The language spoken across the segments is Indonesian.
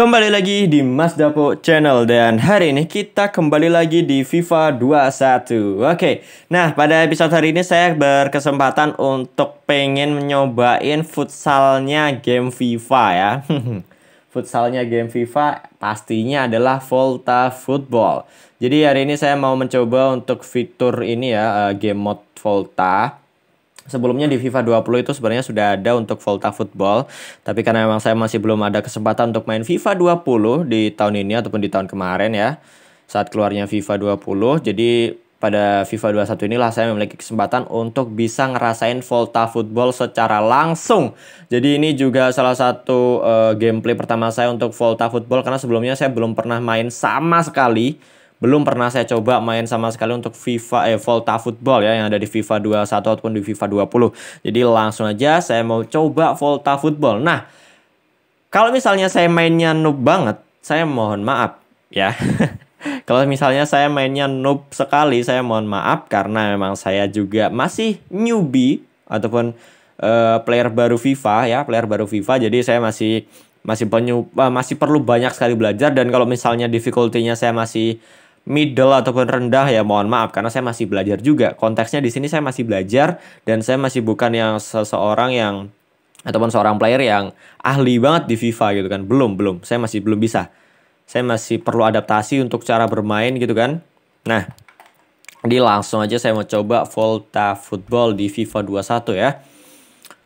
Kembali lagi di Mas Dapo Channel dan hari ini kita kembali lagi di FIFA 21. Oke. Nah, pada episode hari ini saya berkesempatan untuk pengen nyobain futsalnya game FIFA ya. futsalnya game FIFA pastinya adalah Volta Football. Jadi hari ini saya mau mencoba untuk fitur ini ya, eh, game mode Volta Sebelumnya di FIFA 20 itu sebenarnya sudah ada untuk Volta Football, tapi karena memang saya masih belum ada kesempatan untuk main FIFA 20 di tahun ini ataupun di tahun kemarin ya. Saat keluarnya FIFA 20, jadi pada FIFA 21 inilah saya memiliki kesempatan untuk bisa ngerasain Volta Football secara langsung. Jadi ini juga salah satu uh, gameplay pertama saya untuk Volta Football karena sebelumnya saya belum pernah main sama sekali belum pernah saya coba main sama sekali untuk FIFA eh Volta Football ya yang ada di FIFA 21 ataupun di FIFA 20. Jadi langsung aja saya mau coba Volta Football. Nah, kalau misalnya saya mainnya noob banget, saya mohon maaf ya. Kalau misalnya saya mainnya noob sekali, saya mohon maaf karena memang saya juga masih newbie ataupun uh, player baru FIFA ya, player baru FIFA. Jadi saya masih masih penyu, uh, masih perlu banyak sekali belajar dan kalau misalnya difficulty-nya saya masih middle ataupun rendah ya mohon maaf karena saya masih belajar juga. Konteksnya di sini saya masih belajar dan saya masih bukan yang seseorang yang ataupun seorang player yang ahli banget di FIFA gitu kan. Belum, belum. Saya masih belum bisa. Saya masih perlu adaptasi untuk cara bermain gitu kan. Nah, di langsung aja saya mau coba Volta Football di FIFA 21 ya.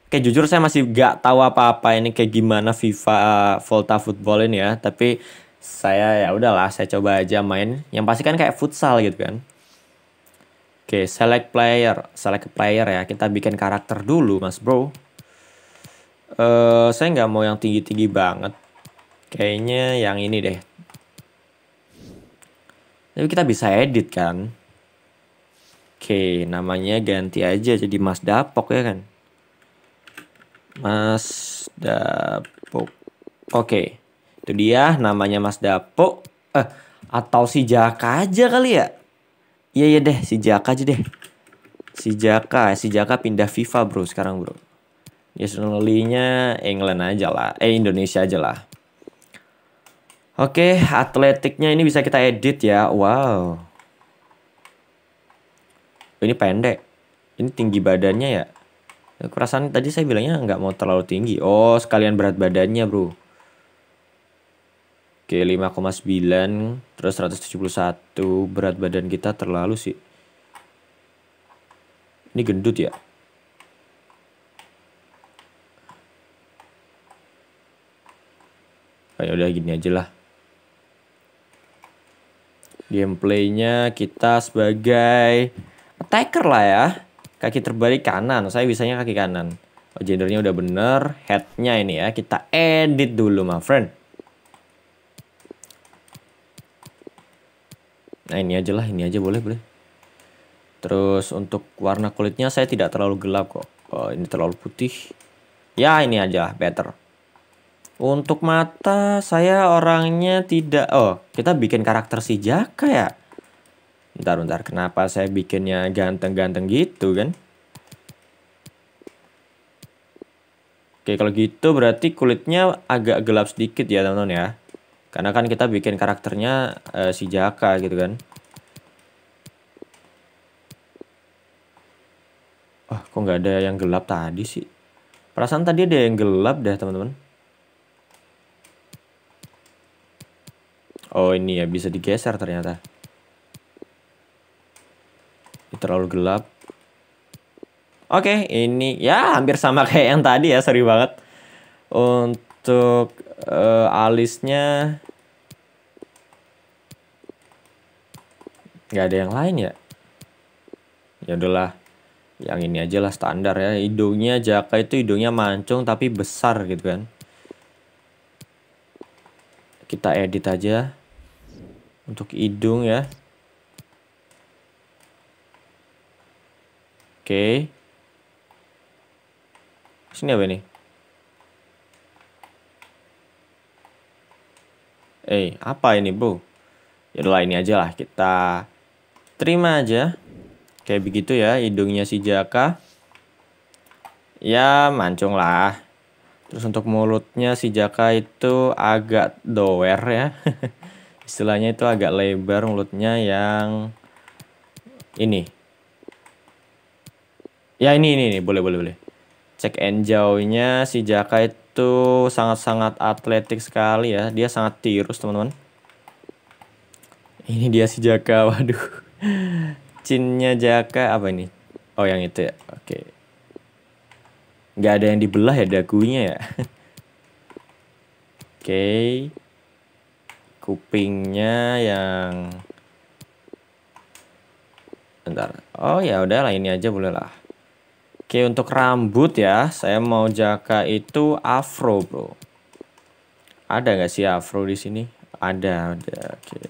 Oke, jujur saya masih gak tahu apa-apa ini kayak gimana FIFA eh, Volta Football ini ya. Tapi saya ya udahlah saya coba aja main yang pasti kan kayak futsal gitu kan oke select player select player ya kita bikin karakter dulu mas bro uh, saya nggak mau yang tinggi tinggi banget kayaknya yang ini deh tapi kita bisa edit kan Oke, namanya ganti aja jadi Mas Dapok ya kan. Mas Dapok. Oke. Itu dia namanya Mas Dapo. Eh, atau si Jaka aja kali ya? Iya iya deh, si Jaka aja deh. Si Jaka, si Jaka pindah FIFA bro sekarang bro. Nationally-nya ya, England aja lah, eh Indonesia aja lah. Oke, atletiknya ini bisa kita edit ya. Wow. Ini pendek. Ini tinggi badannya ya. Perasaan tadi saya bilangnya nggak mau terlalu tinggi. Oh, sekalian berat badannya bro. 5,9 terus 171 berat badan kita terlalu sih. Ini gendut ya? Kayak udah gini aja lah. Gameplaynya kita sebagai attacker lah ya. Kaki terbalik kanan, saya bisanya kaki kanan. Oh, gendernya udah bener, headnya ini ya. Kita edit dulu, my friend. Nah ini aja lah, ini aja boleh boleh. Terus untuk warna kulitnya saya tidak terlalu gelap kok. Oh, ini terlalu putih. Ya ini aja better. Untuk mata saya orangnya tidak. Oh kita bikin karakter si Jaka ya. Bentar bentar kenapa saya bikinnya ganteng-ganteng gitu kan? Oke kalau gitu berarti kulitnya agak gelap sedikit ya teman-teman ya. Karena kan kita bikin karakternya uh, si Jaka gitu kan. Wah, oh, kok nggak ada yang gelap tadi sih? Perasaan tadi ada yang gelap deh, teman-teman. Oh, ini ya bisa digeser ternyata. Ini terlalu gelap. Oke, ini ya hampir sama kayak yang tadi ya, sorry banget. Untuk uh, alisnya nggak ada yang lain ya ya udahlah yang ini aja lah standar ya hidungnya jaka itu hidungnya mancung tapi besar gitu kan kita edit aja untuk hidung ya oke sini apa ini? Eh, apa ini bro? Yaudah ini aja lah, kita terima aja. Kayak begitu ya, hidungnya si Jaka. Ya, mancung lah. Terus untuk mulutnya si Jaka itu agak doer ya. Istilahnya itu agak lebar mulutnya yang ini. Ya ini ini, ini. boleh boleh boleh. Cek enjoy-nya si Jaka itu itu sangat-sangat atletik sekali ya. Dia sangat tirus, teman-teman. Ini dia si Jaka, waduh. Cinnya Jaka apa ini? Oh, yang itu ya. Oke. Nggak ada yang dibelah ya dagunya ya. Oke. Kupingnya yang Bentar. Oh ya udahlah ini aja boleh lah. Oke, untuk rambut ya, saya mau jaka itu afro, bro. Ada nggak sih afro di sini? Ada, ada. Oke.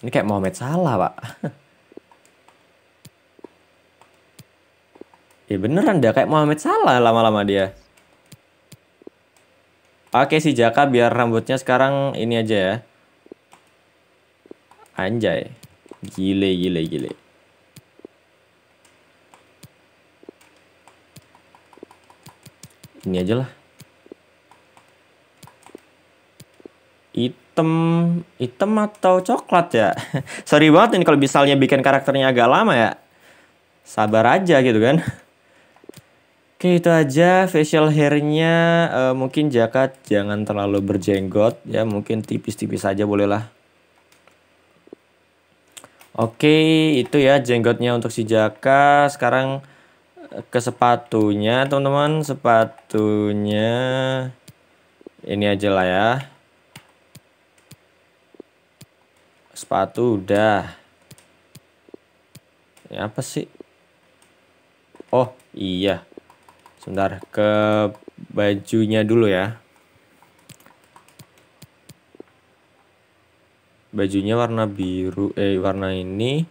Ini kayak Muhammad Salah, Pak. ya beneran dah kayak Muhammad Salah lama-lama dia. Oke si Jaka biar rambutnya sekarang ini aja ya. Anjay. Gile gile gile. ini aja lah hitam hitam atau coklat ya sorry banget ini kalau misalnya bikin karakternya agak lama ya sabar aja gitu kan Oke itu aja facial hairnya e, mungkin jakat jangan terlalu berjenggot ya mungkin tipis-tipis aja bolehlah. Oke itu ya jenggotnya untuk si jaka sekarang ke sepatunya teman-teman sepatunya ini aja lah ya sepatu udah ini apa sih oh iya sebentar ke bajunya dulu ya bajunya warna biru eh warna ini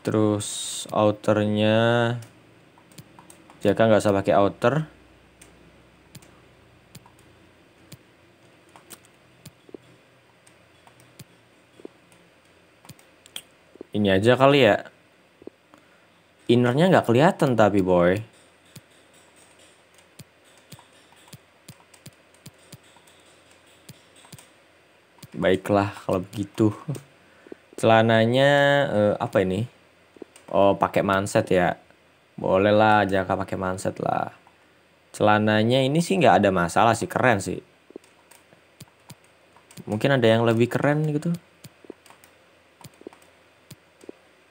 terus outernya Jaka nggak usah pakai outer. Ini aja kali ya. Innernya nggak kelihatan tapi boy. Baiklah kalau begitu. Celananya uh, apa ini? Oh pakai manset ya boleh lah jangka pakai manset lah celananya ini sih nggak ada masalah sih keren sih mungkin ada yang lebih keren gitu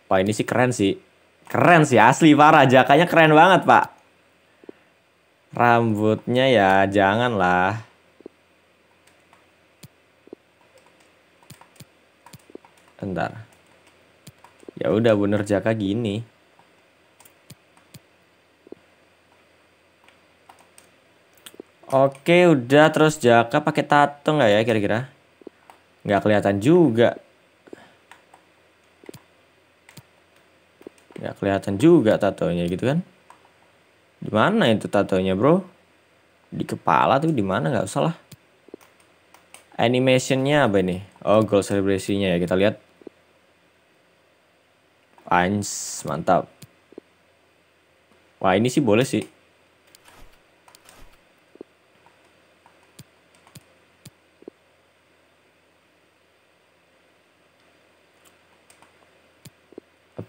wah ini sih keren sih keren sih asli parah jakanya keren banget pak rambutnya ya jangan lah ya udah bener jaka gini Oke, udah terus Jaka pakai tato nggak ya kira-kira? Nggak kelihatan juga. Nggak kelihatan juga tatonya gitu kan? Di mana itu tatonya, Bro? Di kepala tuh di mana nggak usah lah. Animationnya apa ini? Oh, goal celebration-nya ya kita lihat. Ains, mantap. Wah, ini sih boleh sih.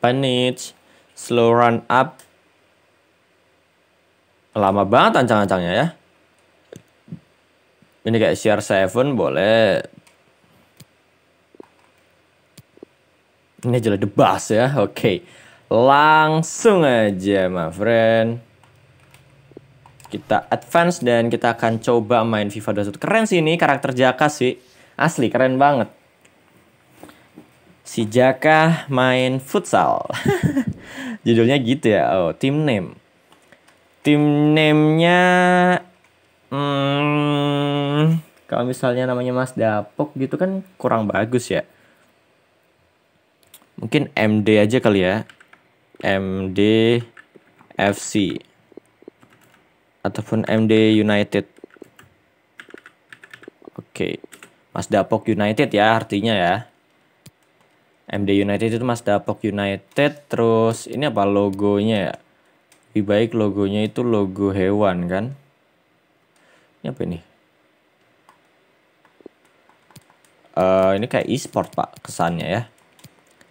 panic, Slow Run Up. Lama banget ancang-ancangnya ya. Ini kayak share seven boleh. Ini jelas The bus ya, oke. Okay. Langsung aja, my friend. Kita advance dan kita akan coba main FIFA 21. Keren sih ini karakter Jaka sih. Asli, keren banget. Si Jaka main futsal. Judulnya gitu ya. Oh, tim name. Tim name-nya hmm, kalau misalnya namanya Mas Dapok gitu kan kurang bagus ya. Mungkin MD aja kali ya. MD FC ataupun MD United. Oke. Okay. Mas Dapok United ya artinya ya. MD United itu Mas Dapok United terus ini apa logonya ya lebih baik logonya itu logo hewan kan ini apa ini uh, ini kayak e-sport pak kesannya ya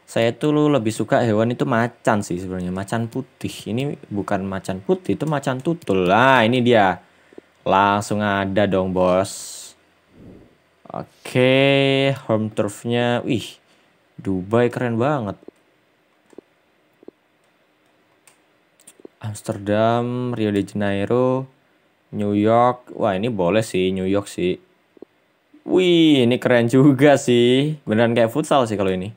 saya tuh lebih suka hewan itu macan sih sebenarnya macan putih ini bukan macan putih itu macan tutul lah ini dia langsung ada dong bos oke okay, home turfnya wih Dubai keren banget. Amsterdam, Rio de Janeiro, New York. Wah ini boleh sih New York sih. Wih ini keren juga sih. Beneran kayak futsal sih kalau ini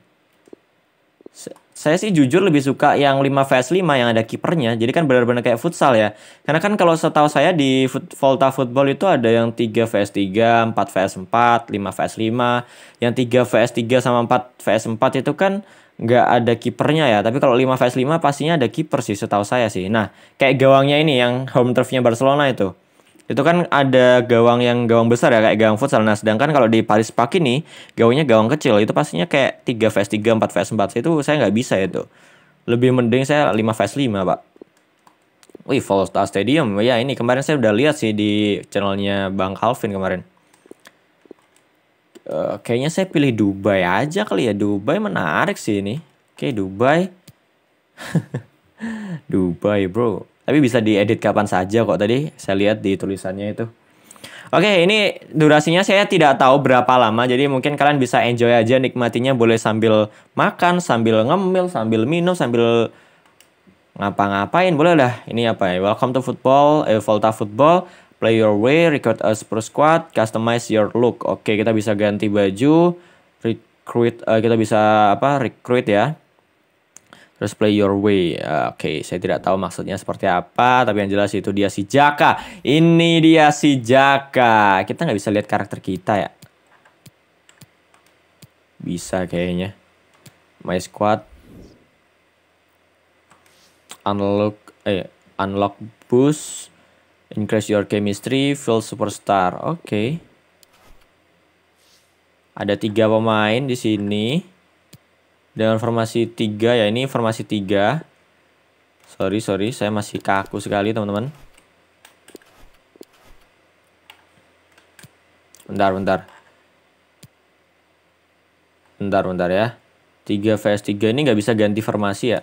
saya sih jujur lebih suka yang 5 vs 5 yang ada kipernya. Jadi kan benar-benar kayak futsal ya. Karena kan kalau setahu saya di foot, Volta Football itu ada yang 3 vs 3, 4 vs 4, 5 vs 5. Yang 3 vs 3 sama 4 vs 4 itu kan nggak ada kipernya ya. Tapi kalau 5 vs 5 pastinya ada kiper sih setahu saya sih. Nah, kayak gawangnya ini yang home turfnya Barcelona itu itu kan ada gawang yang gawang besar ya kayak gawang futsal. Nah, sedangkan kalau di Paris Park ini gawangnya gawang kecil. Itu pastinya kayak 3 vs 3, 4 vs 4. Itu saya nggak bisa itu. Lebih mending saya 5 vs 5, Pak. Wih, follow Star Stadium. Ya, ini kemarin saya udah lihat sih di channelnya Bang Calvin kemarin. Uh, kayaknya saya pilih Dubai aja kali ya. Dubai menarik sih ini. Oke, okay, Dubai. Dubai, bro. Tapi bisa diedit kapan saja kok tadi saya lihat di tulisannya itu. Oke, ini durasinya saya tidak tahu berapa lama, jadi mungkin kalian bisa enjoy aja nikmatinya boleh sambil makan, sambil ngemil, sambil minum, sambil ngapa-ngapain boleh lah. Ini apa ya? Welcome to football, eh, Volta Football, play your way, record a super squad, customize your look. Oke, kita bisa ganti baju, recruit, eh, kita bisa apa? Recruit ya. Terus play your way. Ya, oke, okay, saya tidak tahu maksudnya seperti apa, tapi yang jelas itu dia si Jaka. Ini dia si Jaka. Kita nggak bisa lihat karakter kita ya. Bisa kayaknya. My squad. Unlock eh unlock boost. Increase your chemistry, feel superstar. Oke. Okay. Ada tiga pemain di sini dengan formasi 3 ya ini formasi 3 sorry sorry saya masih kaku sekali teman-teman bentar bentar bentar bentar ya 3 vs 3 ini nggak bisa ganti formasi ya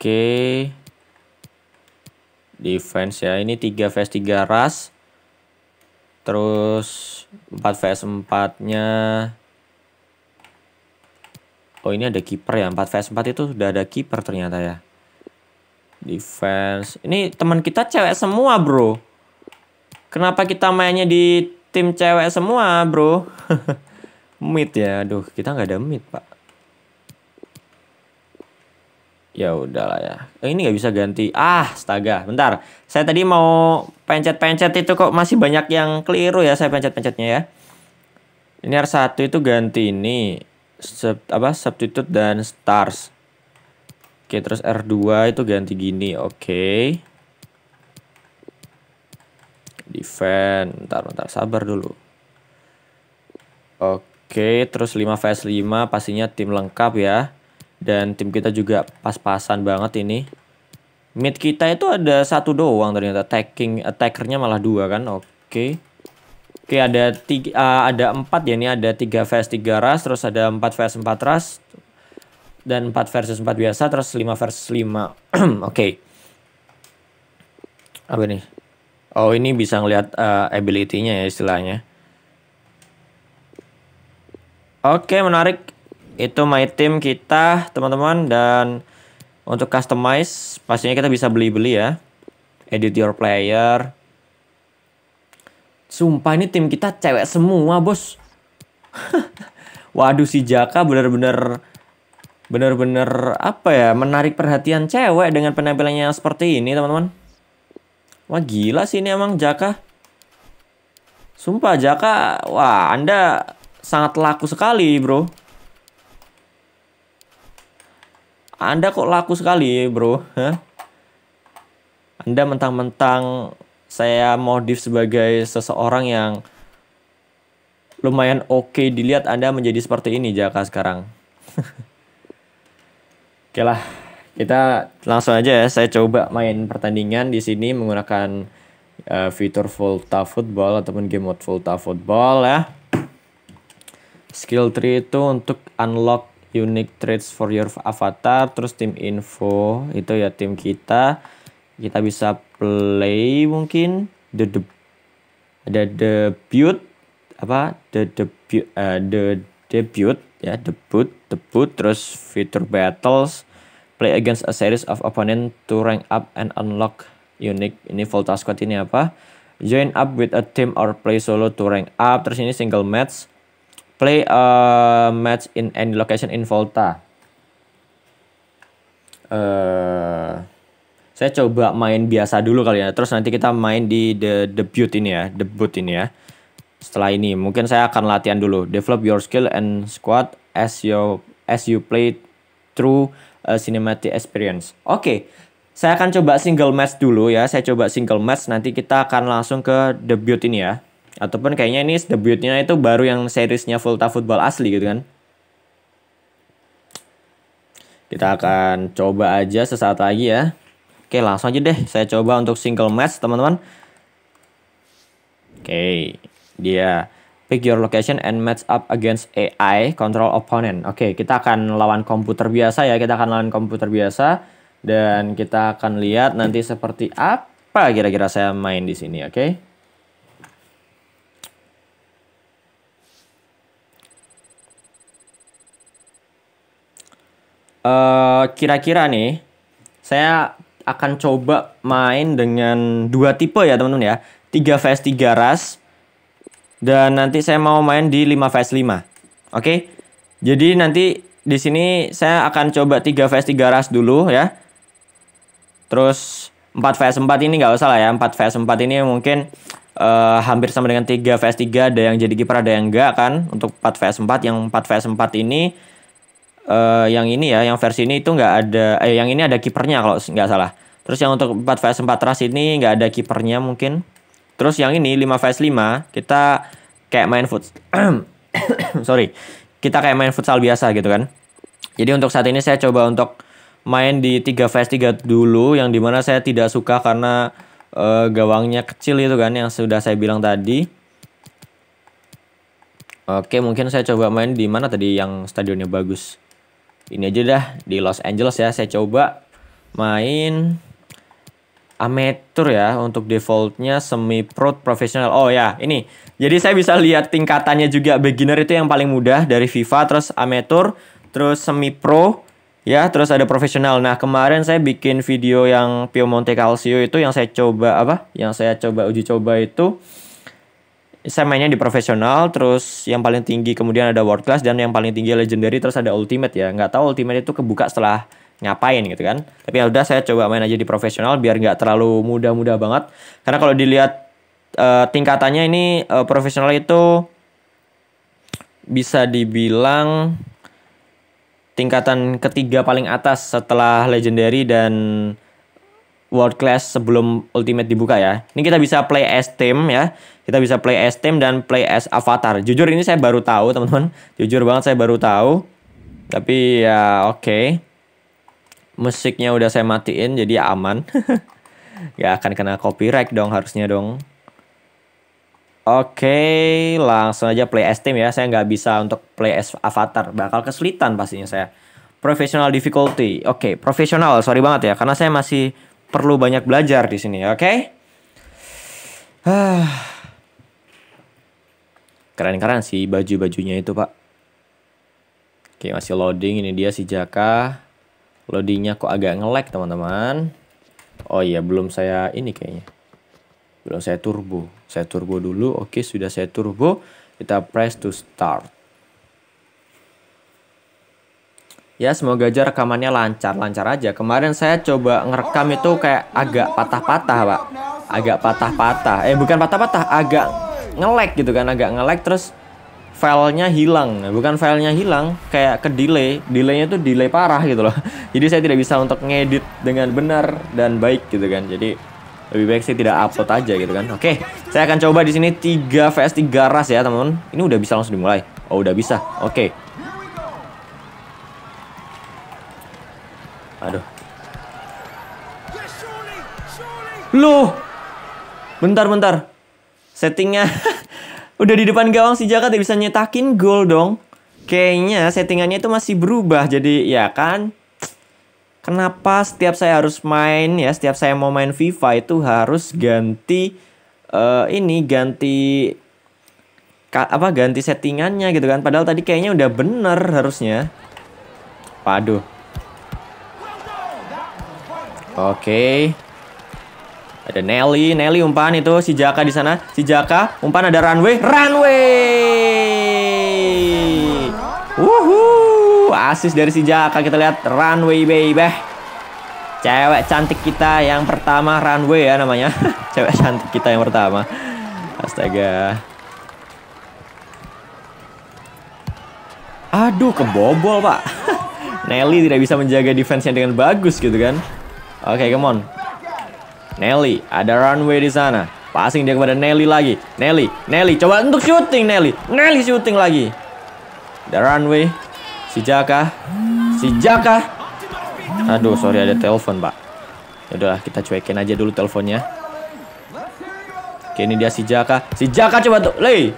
oke defense ya ini 3 vs 3 ras terus 4 vs 4 nya Oh ini ada kiper ya 4 vs 4 itu sudah ada kiper ternyata ya Defense Ini teman kita cewek semua bro Kenapa kita mainnya di tim cewek semua bro Mid ya Aduh kita nggak ada mid pak Ya udahlah ya. Eh, ini nggak bisa ganti. Ah, astaga. Bentar. Saya tadi mau pencet-pencet itu kok masih banyak yang keliru ya saya pencet-pencetnya ya. Ini R1 itu ganti ini. Sub, apa substitute dan stars. Oke, terus R2 itu ganti gini. Oke. Defend. ntar bentar. Sabar dulu. Oke, terus 5 vs 5 pastinya tim lengkap ya. Dan tim kita juga pas-pasan banget ini. Mid kita itu ada satu doang ternyata. Taking attackernya eh, malah dua kan. Oke. Okay. Oke, ada tiga, uh, ada empat ya ini ada tiga vs tiga ras, terus ada empat vs empat ras, dan empat versus empat biasa, terus lima versus lima. Oke. Okay. Apa nih? Oh, ini bisa ngelihat uh, ability-nya ya istilahnya. Oke, okay, menarik itu my team kita teman-teman dan untuk customize pastinya kita bisa beli-beli ya edit your player sumpah ini tim kita cewek semua bos waduh si Jaka bener-bener bener-bener apa ya menarik perhatian cewek dengan penampilannya seperti ini teman-teman wah gila sih ini emang Jaka sumpah Jaka wah anda sangat laku sekali bro Anda kok laku sekali, Bro? Hah? Anda mentang-mentang saya modif sebagai seseorang yang lumayan oke okay dilihat Anda menjadi seperti ini Jaka sekarang. oke lah, kita langsung aja ya. Saya coba main pertandingan di sini menggunakan uh, fitur Volta Football ataupun game mode Volta Football ya. Skill tree itu untuk unlock unique traits for your avatar terus tim info itu ya tim kita kita bisa play mungkin the, the ada debut apa the debut uh, the debut ya debut debut terus fitur battles play against a series of opponent to rank up and unlock unique ini Volta Squad ini apa join up with a team or play solo to rank up terus ini single match Play a match in any location in Volta. Uh, saya coba main biasa dulu kali ya. Terus nanti kita main di the debut ini ya, debut ini ya. Setelah ini mungkin saya akan latihan dulu. Develop your skill and squad as you as you play through a cinematic experience. Oke, okay. saya akan coba single match dulu ya. Saya coba single match nanti kita akan langsung ke debut ini ya ataupun kayaknya ini debutnya itu baru yang seriesnya Volta Football asli gitu kan. Kita akan coba aja sesaat lagi ya. Oke, langsung aja deh saya coba untuk single match, teman-teman. Oke, dia pick your location and match up against AI control opponent. Oke, kita akan lawan komputer biasa ya. Kita akan lawan komputer biasa dan kita akan lihat nanti seperti apa kira-kira saya main di sini, oke? Okay? uh, kira-kira nih saya akan coba main dengan dua tipe ya teman-teman ya. 3 vs 3 ras dan nanti saya mau main di 5 vs 5. Oke. Okay? Jadi nanti di sini saya akan coba 3 vs 3 ras dulu ya. Terus 4 vs 4 ini nggak usah lah ya. 4 vs 4 ini mungkin uh, hampir sama dengan 3 vs 3 ada yang jadi kiper ada yang enggak kan. Untuk 4 vs 4 yang 4 vs 4 ini uh, yang ini ya, yang versi ini itu nggak ada, eh yang ini ada kipernya kalau nggak salah. Terus yang untuk 4 vs 4 ras ini nggak ada kipernya mungkin. Terus yang ini 5 vs 5 kita kayak main foot, sorry, kita kayak main futsal biasa gitu kan. Jadi untuk saat ini saya coba untuk main di 3 vs 3 dulu yang dimana saya tidak suka karena uh, gawangnya kecil itu kan yang sudah saya bilang tadi. Oke, mungkin saya coba main di mana tadi yang stadionnya bagus ini aja dah di Los Angeles ya saya coba main amateur ya untuk defaultnya semi pro profesional oh ya ini jadi saya bisa lihat tingkatannya juga beginner itu yang paling mudah dari FIFA terus amateur terus semi pro ya terus ada profesional nah kemarin saya bikin video yang Pio Monte Calcio itu yang saya coba apa yang saya coba uji coba itu saya mainnya di profesional terus yang paling tinggi kemudian ada world class dan yang paling tinggi legendary terus ada ultimate ya nggak tahu ultimate itu kebuka setelah ngapain gitu kan tapi ya udah saya coba main aja di profesional biar nggak terlalu mudah-mudah banget karena kalau dilihat uh, tingkatannya ini uh, profesional itu bisa dibilang tingkatan ketiga paling atas setelah legendary dan World Class sebelum Ultimate dibuka ya. Ini kita bisa play as team ya. Kita bisa play as team dan play as avatar. Jujur ini saya baru tahu teman-teman. Jujur banget saya baru tahu. Tapi ya oke. Okay. Musiknya udah saya matiin jadi ya aman. ya akan kena copyright dong harusnya dong. Oke, okay, langsung aja play as team ya. Saya nggak bisa untuk play as avatar. Bakal kesulitan pastinya saya. Professional difficulty. Oke, okay, profesional. Sorry banget ya. Karena saya masih perlu banyak belajar di sini, oke? Okay? Ah. Keren-keren sih baju-bajunya itu, Pak. Oke, masih loading. Ini dia si Jaka. Loadingnya kok agak nge teman-teman. Oh iya, belum saya ini kayaknya. Belum saya turbo. Saya turbo dulu. Oke, sudah saya turbo. Kita press to start. ya semoga aja rekamannya lancar-lancar aja. Kemarin saya coba ngerekam itu kayak agak patah-patah, Pak. Agak patah-patah. Eh bukan patah-patah, agak ngelek gitu kan, agak ngelek terus filenya hilang. Bukan filenya hilang, kayak ke delay. Delaynya tuh delay parah gitu loh. Jadi saya tidak bisa untuk ngedit dengan benar dan baik gitu kan. Jadi lebih baik sih tidak upload aja gitu kan. Oke, saya akan coba di sini 3 vs 3 ras ya, teman-teman. Ini udah bisa langsung dimulai. Oh, udah bisa. Oke. Aduh. Loh. Bentar, bentar. Settingnya udah di depan gawang si Jaka tidak bisa nyetakin gol dong. Kayaknya settingannya itu masih berubah. Jadi ya kan. Kenapa setiap saya harus main ya, setiap saya mau main FIFA itu harus ganti uh, ini ganti apa ganti settingannya gitu kan. Padahal tadi kayaknya udah bener harusnya. Waduh. Oke. Ada Nelly, Nelly umpan itu si Jaka di sana. Si Jaka umpan ada runway, runway. Wuhu, asis dari si Jaka kita lihat runway baby. Cewek cantik kita yang pertama runway ya namanya. Cewek cantik kita yang pertama. Astaga. Aduh, kebobol, Pak. Nelly tidak bisa menjaga defense-nya dengan bagus gitu kan. Oke, okay, come on. Nelly, ada runway di sana. Passing dia kepada Nelly lagi. Nelly, Nelly, coba untuk shooting Nelly. Nelly shooting lagi. Ada runway. Si Jaka. Si Jaka. Aduh, sorry ada telepon, Pak. Yaudahlah, kita cuekin aja dulu teleponnya. Oke, ini dia si Jaka. Si Jaka coba tuh. Lei.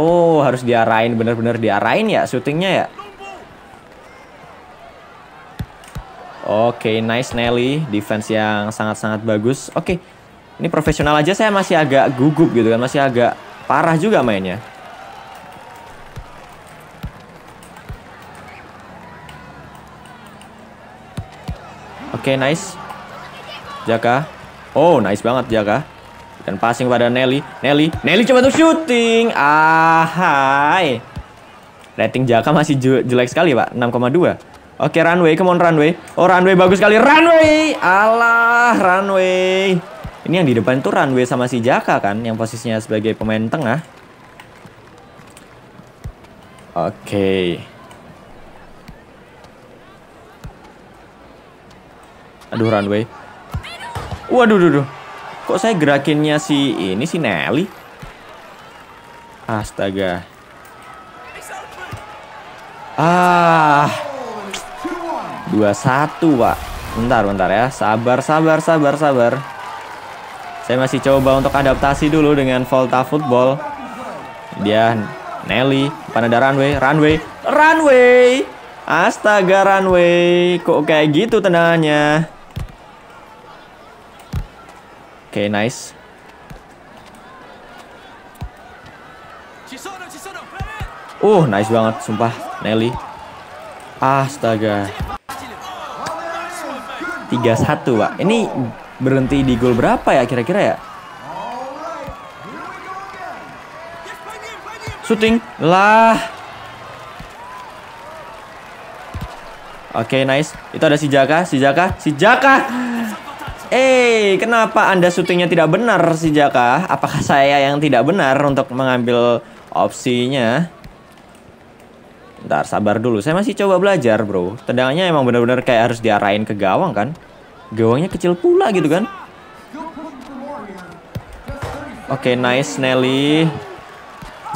Oh, harus diarahin bener-bener diarahin ya syutingnya ya. Oke, okay, nice Nelly, defense yang sangat-sangat bagus. Oke, okay. ini profesional aja saya masih agak gugup gitu kan, masih agak parah juga mainnya. Oke, okay, nice. Jaka. Oh, nice banget Jaka. Dan passing pada Nelly. Nelly, Nelly coba tuh shooting. Ah, hai. Rating Jaka masih jelek sekali, Pak. 6,2. Oke, runway. Come on, runway. Oh, runway bagus sekali. Runway! Alah, runway. Ini yang di depan tuh runway sama si Jaka kan, yang posisinya sebagai pemain tengah. Oke. Aduh, runway. Waduh, duh, duh. Kok saya gerakinnya si ini si Nelly? Astaga. Ah. 21 pak Bentar bentar ya Sabar sabar sabar sabar Saya masih coba untuk adaptasi dulu dengan Volta Football Dia Nelly Panada runway Runway Runway Astaga runway Kok kayak gitu tendangannya Oke okay, nice Uh nice banget sumpah Nelly Astaga 3-1 Pak. Ini berhenti di gol berapa ya kira-kira ya? Shooting. Lah. Oke, okay, nice. Itu ada si Jaka, si Jaka, si Jaka. Eh, hey, kenapa Anda syutingnya tidak benar, si Jaka? Apakah saya yang tidak benar untuk mengambil opsinya? Bentar, sabar dulu. Saya masih coba belajar, bro. Tendangannya emang bener-bener kayak harus diarahin ke gawang, kan? Gawangnya kecil pula gitu, kan? Oke, okay, nice, Nelly.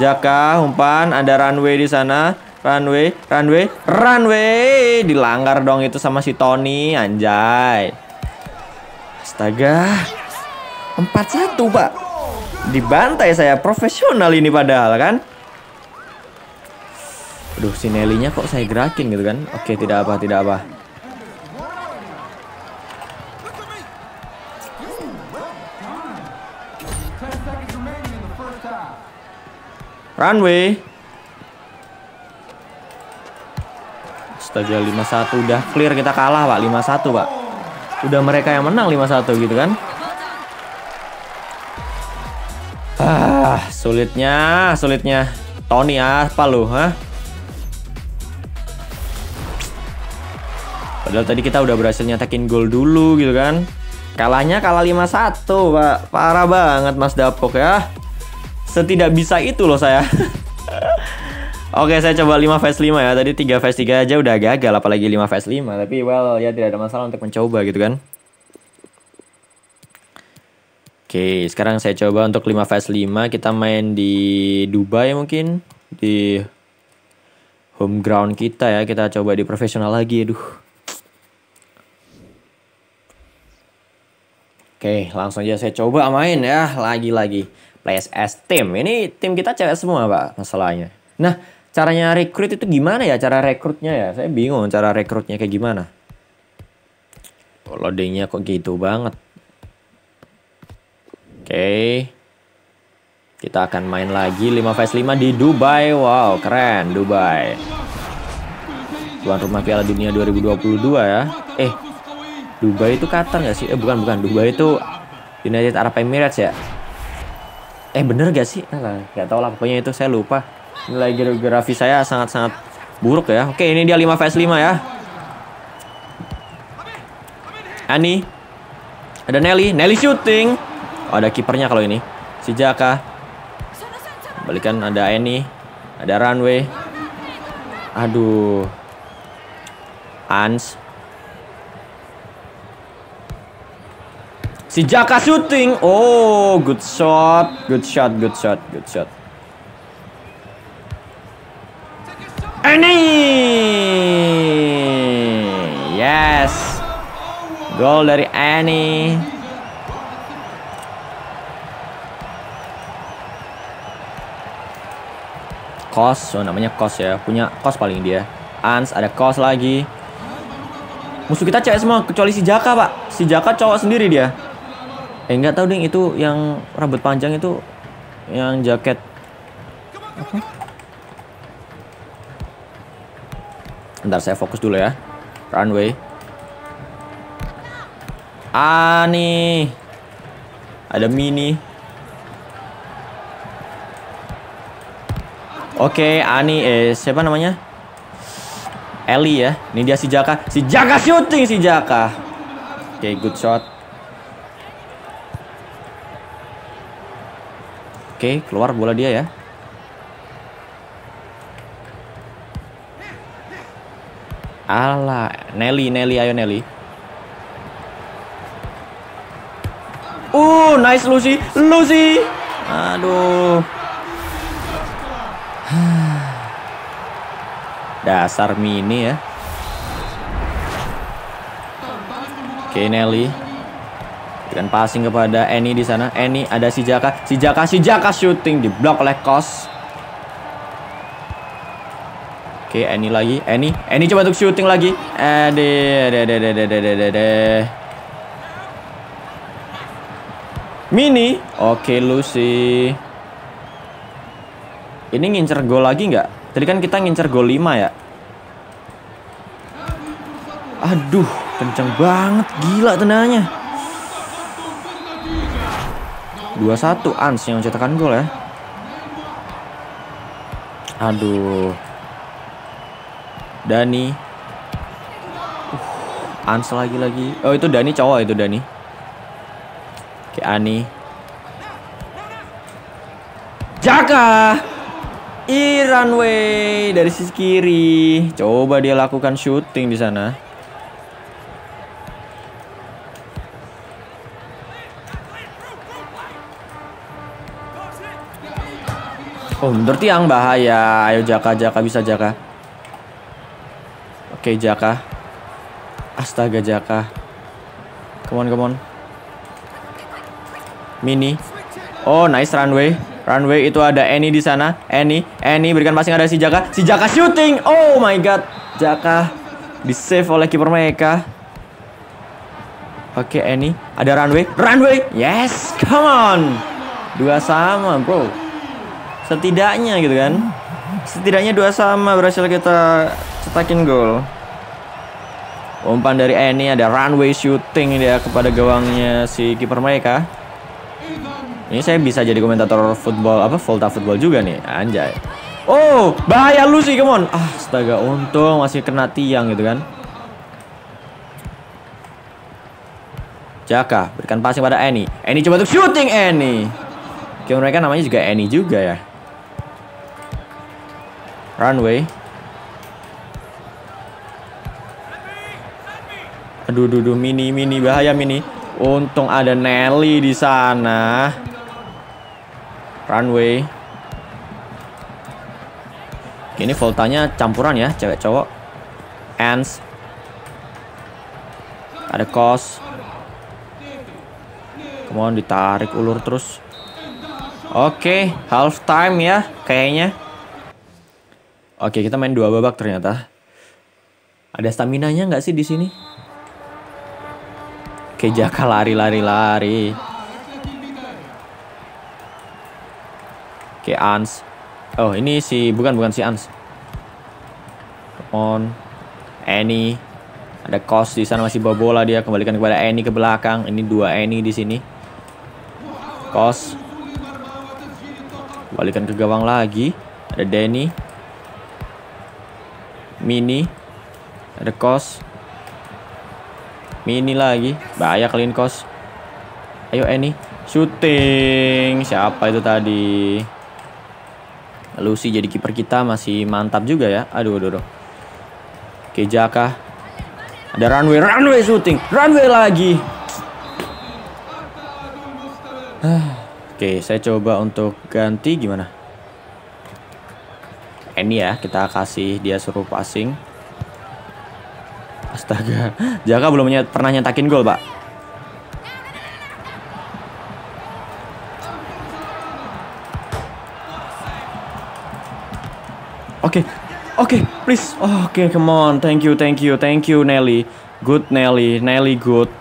Jaka, umpan. Ada runway di sana. Runway, runway, runway. Dilanggar dong itu sama si Tony, anjay. Astaga. empat satu Pak. Dibantai saya profesional ini padahal, kan? Aduh, si Nelly-nya kok saya gerakin gitu kan? Oke, tidak apa, tidak apa. Runway. Astaga, 5-1 udah clear kita kalah, Pak. 5-1 Pak. Udah mereka yang menang 5-1 gitu kan? Ah, sulitnya, sulitnya. Tony apa lu, hah? Padahal tadi kita udah berhasil nyatakin gol dulu gitu kan. Kalahnya kalah 5-1, Pak. Parah banget Mas Dapok ya. Setidak bisa itu loh saya. Oke, saya coba 5 vs 5 ya. Tadi 3 vs 3 aja udah gagal apalagi 5 vs 5. Tapi well, ya tidak ada masalah untuk mencoba gitu kan. Oke, sekarang saya coba untuk 5 vs 5 kita main di Dubai mungkin di home ground kita ya. Kita coba di profesional lagi, aduh. Oke, langsung aja saya coba main ya. Lagi-lagi. as Team. Ini tim kita cewek semua, Pak, masalahnya. Nah, caranya rekrut itu gimana ya? Cara rekrutnya ya? Saya bingung cara rekrutnya kayak gimana. Oh, loadingnya kok gitu banget. Oke. Kita akan main lagi 5 vs 5 di Dubai. Wow, keren Dubai. Tuan rumah Piala Dunia 2022 ya. Eh, Dubai itu Qatar nggak sih eh bukan bukan Dubai itu United Arab Emirates ya eh bener gak sih nggak tahu lah pokoknya itu saya lupa nilai geografi saya sangat-sangat buruk ya oke ini dia 5 vs 5 ya Ani ada Nelly Nelly shooting oh, ada kipernya kalau ini si Jaka balikan ada Ani ada Runway aduh Ans Si Jaka shooting. Oh, good shot. Good shot, good shot, good shot. Ini. Yes. Gol dari Annie. Kos, oh namanya Kos ya. Punya Kos paling dia. Ans ada Kos lagi. Musuh kita cek semua kecuali si Jaka, Pak. Si Jaka cowok sendiri dia eh nggak tahu ding itu yang rambut panjang itu yang jaket okay. ntar saya fokus dulu ya runway ah nih ada mini Oke, okay, ah, Ani eh siapa namanya? Eli ya. Ini dia si Jaka. Si Jaka shooting si Jaka. Oke, okay, good shot. Oke, keluar bola dia ya. Alah, Nelly, Nelly, ayo Nelly. Uh, nice Lucy, Lucy. Aduh. Dasar mini ya. Oke, Nelly dengan passing kepada Eni di sana. Eni ada si Jaka. Si Jaka, si Jaka shooting diblok oleh Kos. Oke, Eni lagi. Eni, Eni coba untuk shooting lagi. de de de de de de de. Mini. Oke, Lucy. Ini ngincer gol lagi nggak? Tadi kan kita ngincer gol 5 ya. Aduh, kencang banget. Gila tenangnya. 2-1 Ans yang mencetakkan gol ya. Aduh. Dani. Uh, Ans lagi-lagi. Oh, itu Dani cowok itu Dani. Oke, Ani. Jaka. Iranway dari sisi kiri. Coba dia lakukan shooting di sana. Oh, mundur tiang bahaya. Ayo Jaka, Jaka bisa Jaka. Oke, okay, Jaka. Astaga Jaka. Come on, come on. Mini. Oh, nice runway. Runway itu ada Annie di sana. Annie, Annie berikan passing ada si Jaka. Si Jaka shooting. Oh my god. Jaka di save oleh kiper mereka. Oke, okay, Annie, ada runway. Runway. Yes, come on. Dua sama, bro setidaknya gitu kan setidaknya dua sama berhasil kita cetakin gol umpan dari Eni ada runway shooting dia kepada gawangnya si kiper mereka ini saya bisa jadi komentator football apa Volta football juga nih anjay Oh, bahaya lu sih, come Ah, astaga, untung masih kena tiang gitu kan. Jaka, berikan passing pada Eni. Eni coba untuk shooting Eni. kira mereka namanya juga Eni juga ya runway. Aduh, aduh, aduh, mini, mini, bahaya mini. Untung ada Nelly di sana. Runway. Ini voltanya campuran ya, cewek cowok. Ends. Ada kos. Kemudian ditarik ulur terus. Oke, okay, half time ya kayaknya. Oke, kita main dua babak ternyata. Ada stamina-nya nggak sih di sini? Oke, Jaka lari-lari-lari. Oke, Ans. Oh, ini si... Bukan, bukan si Ans. On. Annie. Ada Kos di sana masih bawa bola dia. Kembalikan kepada Annie ke belakang. Ini dua Annie di sini. Kos. Kembalikan ke gawang lagi. Ada Denny mini ada kos mini lagi bahaya kalian kos ayo ini, shooting. siapa itu tadi Lucy jadi kiper kita masih mantap juga ya aduh aduh, aduh. Oke Jaka ada runway runway shooting, runway lagi Oke saya coba untuk ganti gimana ini ya kita kasih dia suruh passing astaga Jaka belum nyet, pernah nyetakin gol pak Oke, okay. oke, okay, please. oke, okay, come on. Thank you, thank you, thank you, Nelly. Good Nelly, Nelly good.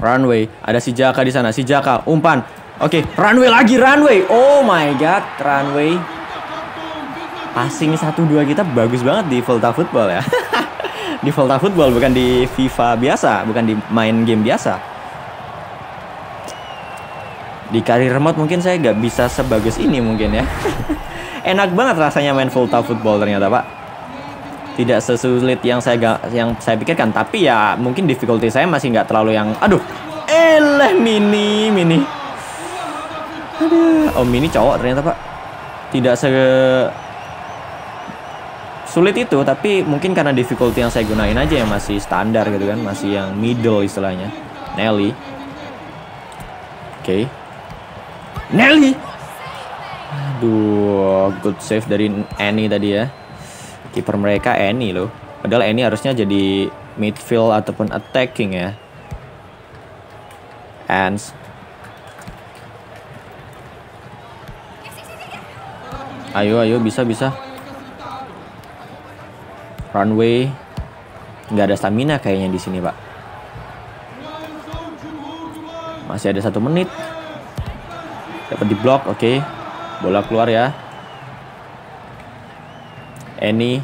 Runway, ada si Jaka di sana. Si Jaka umpan. Oke, okay. runway lagi, runway. Oh my god, runway passing 1-2 kita bagus banget di Volta Football ya. di Volta Football bukan di FIFA biasa, bukan di main game biasa. Di karir remote mungkin saya nggak bisa sebagus ini mungkin ya. Enak banget rasanya main Volta Football ternyata pak. Tidak sesulit yang saya gak, yang saya pikirkan, tapi ya mungkin difficulty saya masih nggak terlalu yang, aduh, eleh mini mini. Aduh, oh mini cowok ternyata pak. Tidak se sulit itu tapi mungkin karena difficulty yang saya gunain aja yang masih standar gitu kan masih yang middle istilahnya Nelly oke okay. Nelly aduh good save dari Annie tadi ya kiper mereka Annie loh padahal Annie harusnya jadi midfield ataupun attacking ya ans, ayo ayo bisa bisa runway nggak ada stamina kayaknya di sini pak masih ada satu menit dapat di blok oke okay. bola keluar ya Eni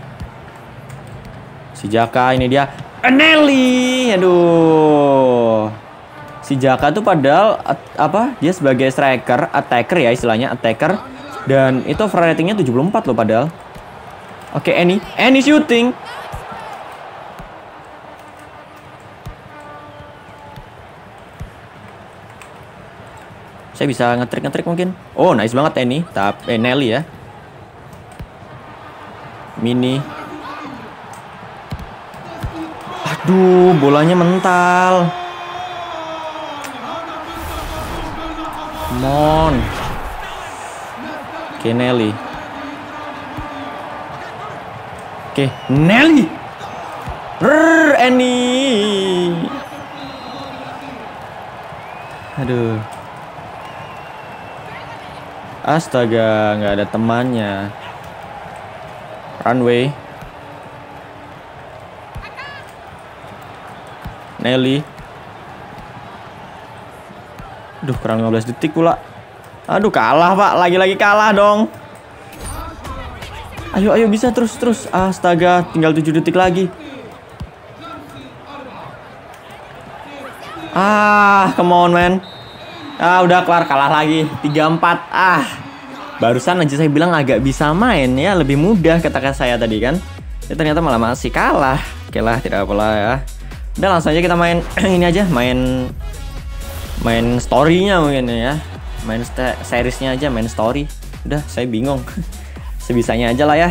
si Jaka ini dia Anelli aduh si Jaka tuh padahal apa dia sebagai striker attacker ya istilahnya attacker dan itu ratingnya 74 loh padahal Oke, okay, any any shooting. Saya bisa ngetrik-ngetrik mungkin. Oh, nice banget Eni Tap, eh, Nelly ya. Mini. Aduh, bolanya mental. Mon. Oke, Okay, Oke, okay. Nelly. Brr, Eni. Aduh. Astaga, nggak ada temannya. Runway. Nelly. Duh, kurang 15 detik pula. Aduh, kalah, Pak. Lagi-lagi kalah dong. Ayo, ayo bisa terus, terus. Astaga, tinggal 7 detik lagi. Ah, come on, man. Ah, udah kelar kalah lagi. 3-4. Ah. Barusan aja saya bilang agak bisa main ya, lebih mudah katakan saya tadi kan. Ya ternyata malah masih kalah. Oke lah, tidak apa lah ya. Udah langsung aja kita main ini aja, main main story-nya mungkin ya. Main seriesnya aja, main story. Udah, saya bingung. sebisanya aja lah ya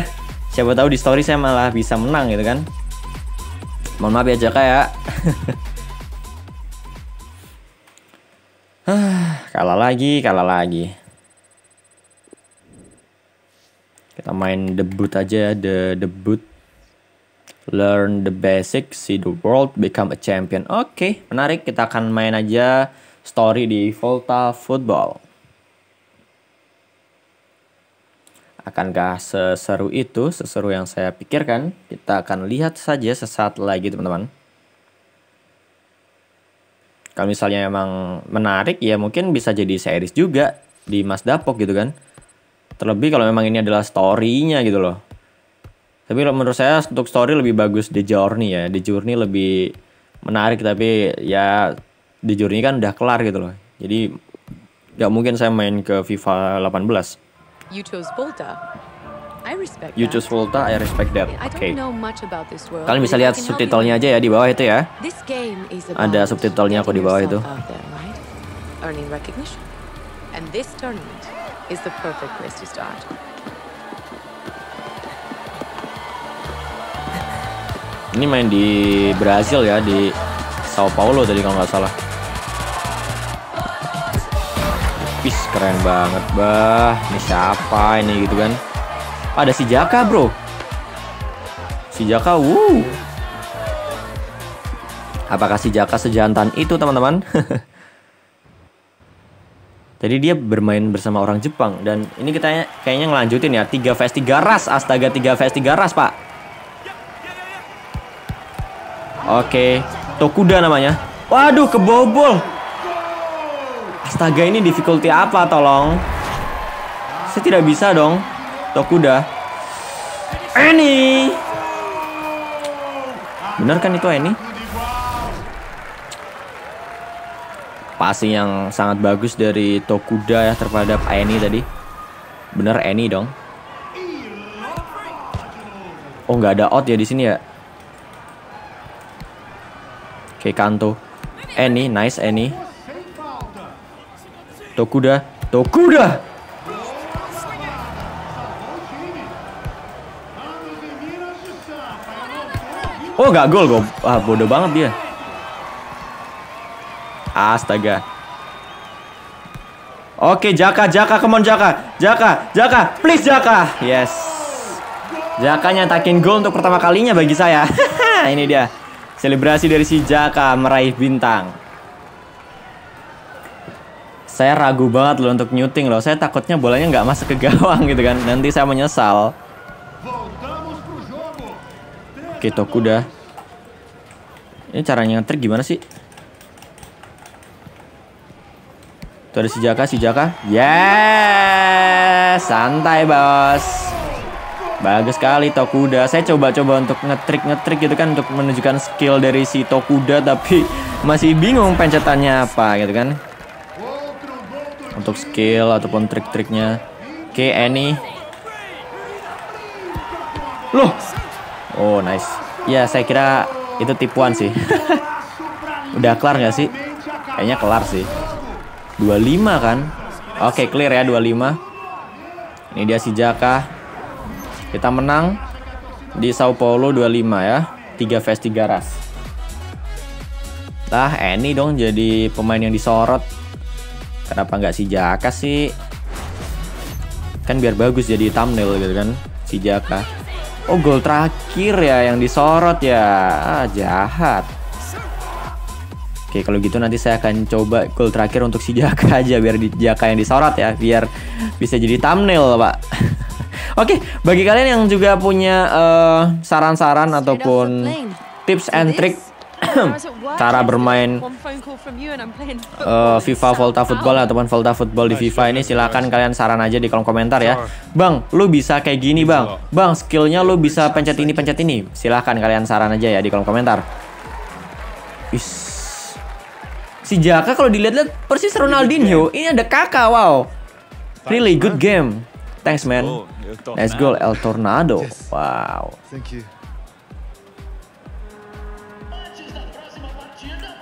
siapa tahu di story saya malah bisa menang gitu kan mohon maaf ya Jaka ya ah, kalah lagi kalah lagi kita main debut aja the ya, debut learn the basic see the world become a champion oke okay, menarik kita akan main aja story di Volta Football Akankah seseru itu, seseru yang saya pikirkan? Kita akan lihat saja sesaat lagi teman-teman. Kalau misalnya emang menarik ya mungkin bisa jadi series juga di Mas Dapok gitu kan. Terlebih kalau memang ini adalah story-nya gitu loh. Tapi menurut saya untuk story lebih bagus di Journey ya. Di Journey lebih menarik tapi ya di Journey kan udah kelar gitu loh. Jadi nggak mungkin saya main ke FIFA 18. You chose Volta. I respect that. You chose Volta, I respect that. Oke. Okay. Kalian bisa lihat subtitlenya aja ya di bawah itu ya. Ada subtitlenya aku di bawah itu. Earning recognition. And this tournament is the perfect place to start. Ini main di Brazil ya, di Sao Paulo tadi kalau nggak salah. Wis keren banget bah Ini siapa ini gitu kan Ada si Jaka bro Si Jaka wuh Apakah si Jaka sejantan itu teman-teman Jadi dia bermain bersama orang Jepang Dan ini kita kayaknya ngelanjutin ya 3 vs 3 ras Astaga 3 vs 3 ras pak Oke Tokuda namanya Waduh kebobol Astaga ini difficulty apa tolong? Saya tidak bisa dong. Tokuda. Eni, Bener kan itu Eni? Passing yang sangat bagus dari Tokuda ya terhadap Eni tadi. Bener Eni dong. Oh nggak ada out ya di sini ya. Oke Kanto. Eni nice Eni. Tokuda. Tokuda! Oh, nggak gol. Gol. Ah, bodoh banget dia. Astaga. Oke, Jaka, Jaka, come on Jaka. Jaka, Jaka, please Jaka. Yes. Jaka nyatakin gol untuk pertama kalinya bagi saya. Ini dia. Selebrasi dari si Jaka meraih bintang saya ragu banget loh untuk nyuting loh. Saya takutnya bolanya nggak masuk ke gawang gitu kan. Nanti saya menyesal. Oke, Tokuda. Gitu, Ini caranya ngetrik gimana sih? Tuh ada si Jaka, si Jaka. Yes! Santai, Bos. Bagus sekali Tokuda. Saya coba-coba untuk ngetrik-ngetrik gitu kan untuk menunjukkan skill dari si Tokuda tapi masih bingung pencetannya apa gitu kan untuk skill ataupun trik-triknya. Oke, okay, any. Loh. Oh, nice. Ya, saya kira itu tipuan sih. Udah kelar nggak sih? Kayaknya kelar sih. 25 kan? Oke, okay, clear ya 25. Ini dia si Jaka. Kita menang di Sao Paulo 25 ya. 3 vs 3 ras. Lah, Annie dong jadi pemain yang disorot. Kenapa nggak si Jaka sih? Kan biar bagus jadi thumbnail gitu kan. Si Jaka. Oh, gol terakhir ya yang disorot ya. Ah, jahat. Oke, kalau gitu nanti saya akan coba gol terakhir untuk si Jaka aja biar di Jaka yang disorot ya, biar bisa jadi thumbnail, Pak. Oke, bagi kalian yang juga punya eh, saran-saran uh, ataupun tips and trick Nah, cara bermain uh, FIFA Volta Football ataupun Volta Football di FIFA ini silahkan kalian saran aja di kolom komentar ya Bang, lu bisa kayak gini bang Bang, skillnya lu bisa pencet ini, pencet ini Silahkan kalian saran aja ya di kolom komentar Is. Si Jaka kalau dilihat-lihat persis Ronaldinho Ini ada kakak, wow Really good game Thanks man oh, Let's go El Tornado Wow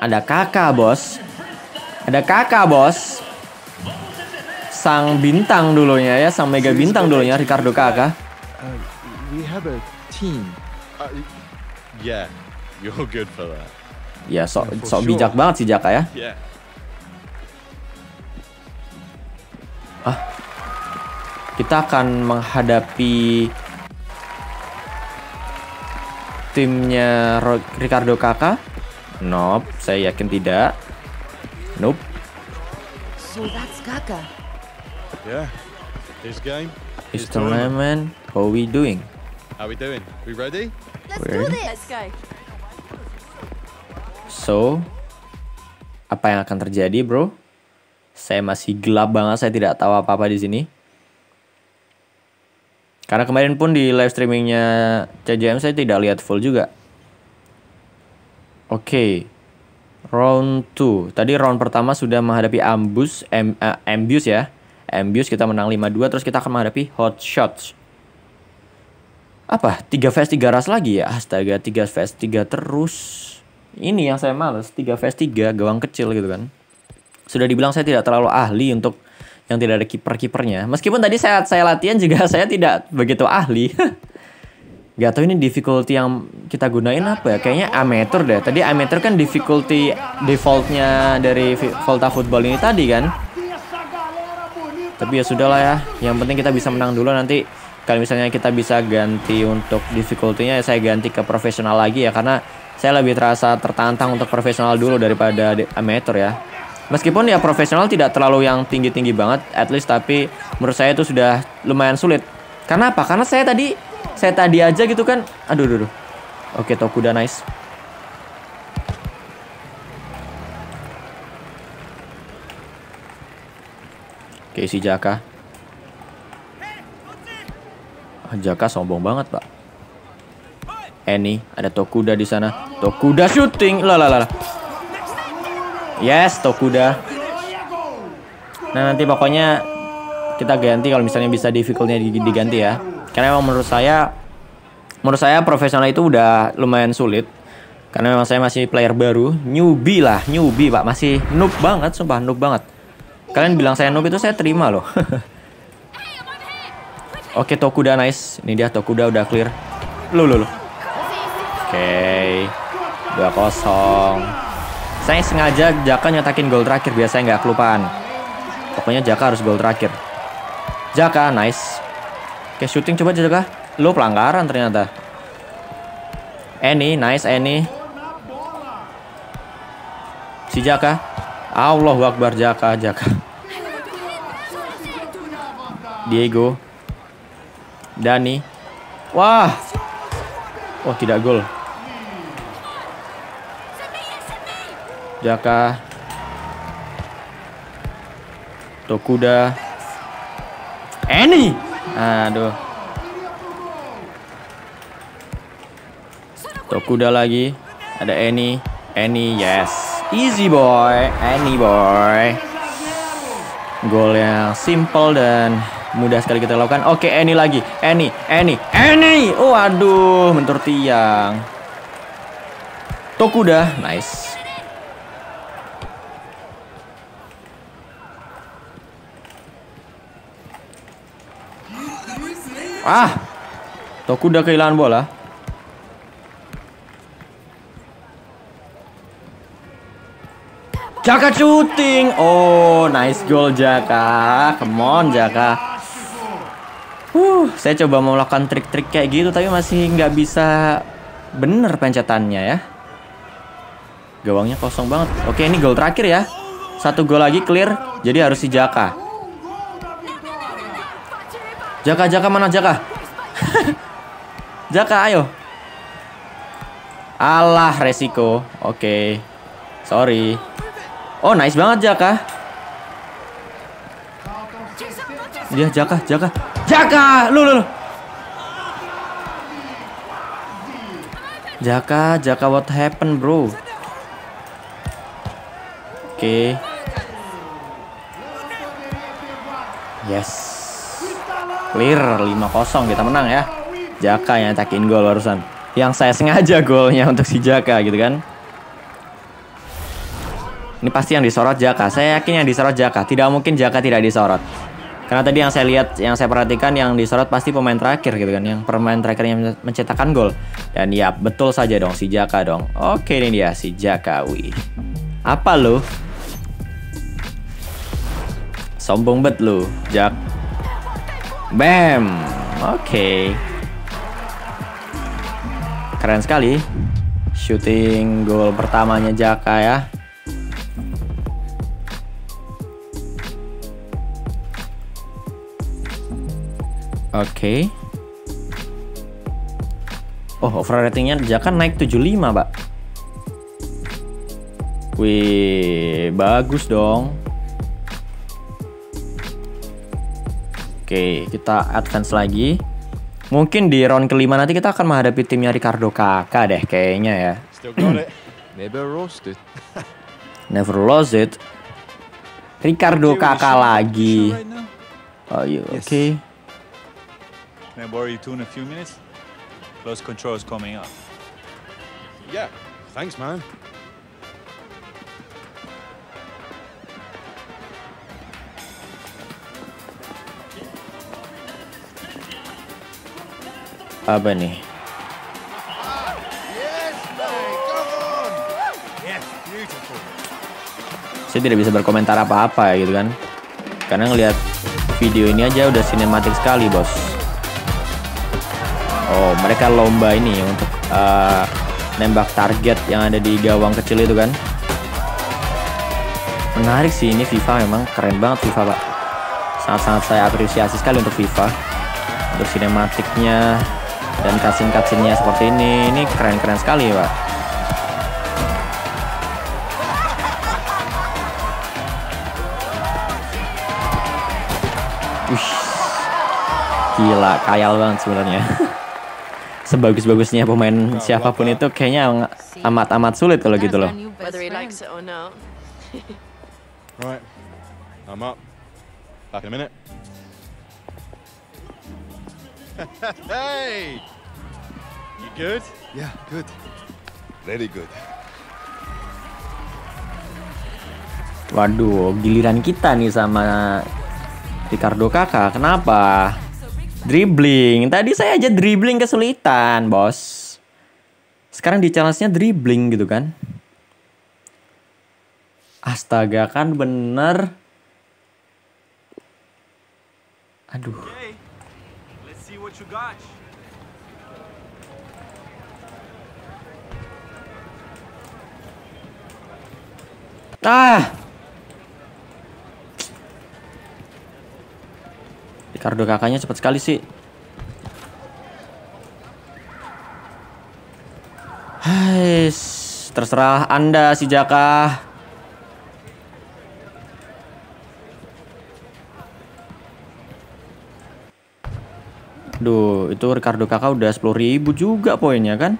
Ada kakak bos. Ada kakak bos. Sang bintang dulunya ya, sang mega bintang dulunya Ricardo Kakak. Uh, we have a team. Uh, yeah, you're good for that. Ya, sok sok bijak banget sih Jaka ya. Yeah. Ah. Kita akan menghadapi timnya Ricardo Kakak Nope, saya yakin tidak. Nope. So that's Gaga. Yeah. His game. His tournament. How we doing? How we doing? We ready? Let's do this. Let's go. So, apa yang akan terjadi, bro? Saya masih gelap banget, saya tidak tahu apa-apa di sini. Karena kemarin pun di live streamingnya CJM saya tidak lihat full juga. Oke. Okay. Round 2. Tadi round pertama sudah menghadapi Ambus, M, uh, eh, Ambus ya. Ambus kita menang 5-2 terus kita akan menghadapi Hot Shots. Apa? 3 vs 3 ras lagi ya? Astaga, 3 vs 3 terus. Ini yang saya males, 3 vs 3 gawang kecil gitu kan. Sudah dibilang saya tidak terlalu ahli untuk yang tidak ada kiper-kipernya. Meskipun tadi saya saya latihan juga saya tidak begitu ahli. Gak tau ini difficulty yang kita gunain apa ya? Kayaknya amateur deh. Tadi amateur kan difficulty defaultnya dari Volta Football ini tadi kan. Tapi ya sudahlah ya. Yang penting kita bisa menang dulu nanti. Kalau misalnya kita bisa ganti untuk difficulty-nya, ya saya ganti ke profesional lagi ya. Karena saya lebih terasa tertantang untuk profesional dulu daripada amateur ya. Meskipun ya profesional tidak terlalu yang tinggi-tinggi banget, at least tapi menurut saya itu sudah lumayan sulit. Karena apa? Karena saya tadi saya tadi aja gitu kan aduh aduh, aduh. oke Tokuda nice oke si Jaka ah, Jaka sombong banget pak Eni ada Tokuda di sana Tokuda syuting, lah yes Tokuda nah nanti pokoknya kita ganti kalau misalnya bisa difficultnya diganti ya karena memang menurut saya menurut saya profesional itu udah lumayan sulit karena memang saya masih player baru newbie lah newbie pak masih noob banget sumpah noob banget kalian bilang saya noob itu saya terima loh oke okay, Tokuda nice ini dia Tokuda udah clear lu lu lu oke dua kosong saya sengaja Jaka nyetakin gol terakhir biasanya nggak kelupaan pokoknya Jaka harus gol terakhir Jaka nice Oke, syuting coba jaga. Lo pelanggaran ternyata. Eni, nice Eni. Si Jaka. Allahu Akbar Jaka, Jaka. Diego. Dani. Wah. Oh, tidak gol. Jaka. Tokuda. Eni. Aduh. Tokuda lagi. Ada Eni. Eni, yes. Easy boy. Eni boy. Gol yang simple dan mudah sekali kita lakukan. Oke, Eni lagi. Eni, Eni, Eni. Oh, aduh, mentur tiang. Tokuda, nice. Ah. udah kehilangan bola. Jaka shooting. Oh, nice goal Jaka. Come on Jaka. Uh, saya coba mau melakukan trik-trik kayak gitu tapi masih nggak bisa bener pencetannya ya. Gawangnya kosong banget. Oke, ini gol terakhir ya. Satu gol lagi clear. Jadi harus si Jaka. Jaka, Jaka mana Jaka? Jaka, ayo. Allah resiko. Oke. Okay. Sorry. Oh, nice banget Jaka. Dia ya, Jaka, Jaka. Jaka, lu lu. lu. Jaka, Jaka what happened, bro? Oke. Okay. Yes. Clear 5-0 kita menang ya. Jaka yang cekin gol barusan. Yang saya sengaja golnya untuk si Jaka gitu kan. Ini pasti yang disorot Jaka. Saya yakin yang disorot Jaka. Tidak mungkin Jaka tidak disorot. Karena tadi yang saya lihat, yang saya perhatikan yang disorot pasti pemain terakhir gitu kan. Yang pemain terakhir yang mencetakkan gol. Dan ya betul saja dong si Jaka dong. Oke ini dia si Jaka. Wih. Apa lu? Sombong bet lu, Jak. Bam. Oke. Okay. Keren sekali. Shooting gol pertamanya Jaka ya. Oke. Okay. Oh, overall ratingnya Jaka naik 75, Pak. Wih, bagus dong. Oke, kita advance lagi. Mungkin di round kelima nanti kita akan menghadapi timnya Ricardo Kakak deh kayaknya ya. Never lost it. Never lost it. Ricardo Kakak lagi. Oh iya, oke. Okay. Can I in a few minutes? Close control coming up. Yeah, thanks man. apa nih saya tidak bisa berkomentar apa-apa ya gitu kan karena ngelihat video ini aja udah sinematik sekali bos oh mereka lomba ini untuk uh, nembak target yang ada di gawang kecil itu kan menarik sih ini FIFA memang keren banget FIFA pak sangat-sangat saya apresiasi sekali untuk FIFA untuk sinematiknya dan kasin kasinnya seperti ini ini keren-keren sekali pak Ush. gila kayal banget sebenarnya sebagus-bagusnya pemain siapapun itu kayaknya amat-amat sulit kalau gitu loh I'm up. Back in a minute. hey! Good? Yeah, good. Very good. Waduh, giliran kita nih sama Ricardo Kakak. Kenapa? Dribbling. Tadi saya aja dribbling kesulitan, bos. Sekarang di challenge-nya dribbling gitu kan. Astaga, kan bener. Aduh. Okay. Let's see what you got. Ah. Ricardo kakaknya cepat sekali sih. Hai, terserah Anda si Jaka. Duh, itu Ricardo kakak udah 10.000 juga poinnya kan?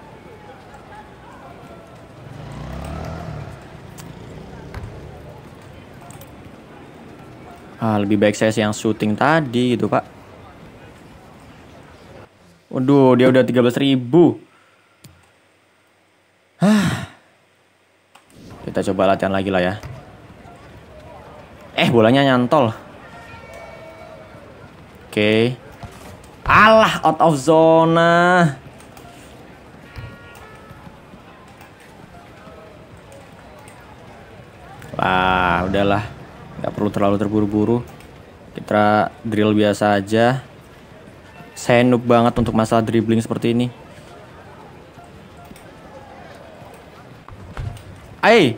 ah, lebih baik saya yang syuting tadi gitu pak waduh dia udah 13.000. ribu Hah. kita coba latihan lagi lah ya eh bolanya nyantol oke okay. alah out of zona Wah, udahlah nggak perlu terlalu terburu-buru kita drill biasa aja saya noob banget untuk masalah dribbling seperti ini Hai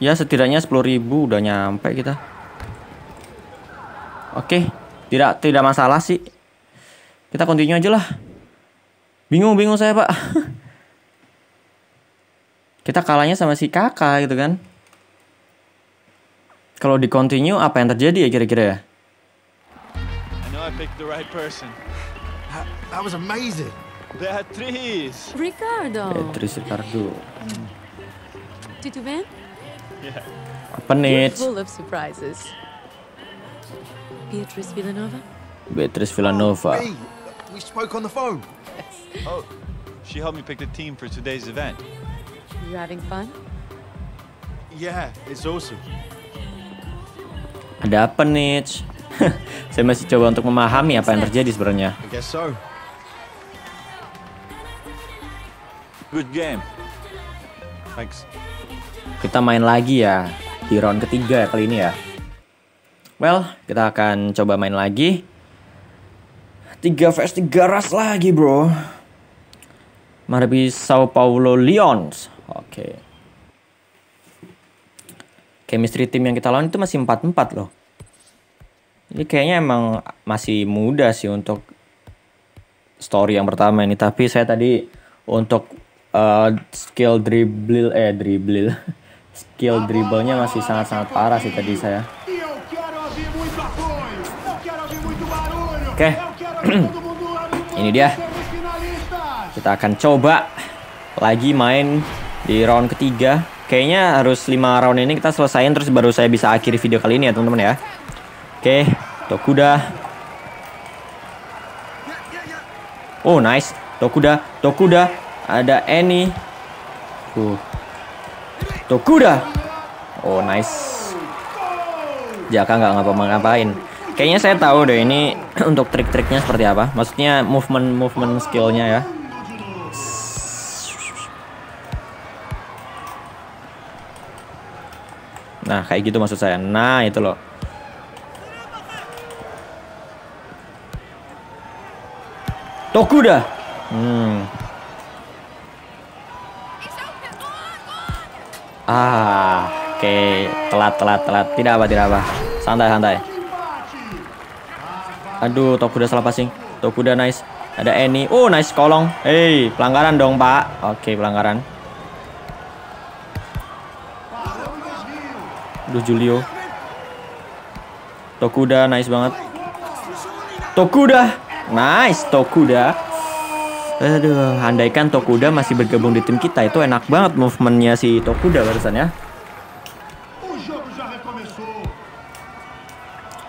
Ya setidaknya 10.000 udah nyampe kita Oke okay tidak tidak masalah sih kita continue aja lah bingung bingung saya pak kita kalahnya sama si kakak gitu kan kalau di continue apa yang terjadi ya kira-kira ya I picked the right person. That, was amazing. Ricardo. Beatriz Ricardo. Did you win? Yeah. Apa nih? Full of surprises. Beatrice Villanova? Beatrice Villanova. Oh, hey, we spoke on the phone. Yes. Oh, she helped me pick the team for today's event. You having fun? Yeah, it's awesome. Ada apa, nih? Saya masih coba untuk memahami apa yang terjadi sebenarnya. I guess so. Good game. Thanks. Kita main lagi ya di round ketiga kali ini ya. Well, kita akan coba main lagi. 3 vs 3 ras lagi, bro. Marbi Sao Paulo Lions. Oke. Okay. Chemistry tim yang kita lawan itu masih 4-4 loh. Ini kayaknya emang masih muda sih untuk story yang pertama ini. Tapi saya tadi untuk uh, skill dribble eh dribble skill dribblenya masih sangat-sangat parah sih tadi saya. Oke. Okay. Ini dia. Kita akan coba lagi main di round ketiga. Kayaknya harus 5 round ini kita selesaiin terus baru saya bisa akhiri video kali ini ya teman-teman ya. Oke, okay. Tokuda. Oh, nice. Tokuda, Tokuda. Ada Eni. Uh. Tokuda. Oh, nice. Jaka nggak ngapa-ngapain. Kayaknya saya tahu deh ini untuk trik-triknya seperti apa maksudnya movement movement skillnya ya nah kayak gitu maksud saya nah itu loh Tokuda hmm. ah oke okay. telat telat telat tidak apa tidak apa santai santai Aduh, Tokuda salah passing. Tokuda nice. Ada Eni. Oh, nice kolong. Hei, pelanggaran dong, Pak. Oke, pelanggaran. Aduh, Julio. Tokuda nice banget. Tokuda. Nice, Tokuda. Aduh, andaikan Tokuda masih bergabung di tim kita, itu enak banget movementnya si Tokuda barusan ya.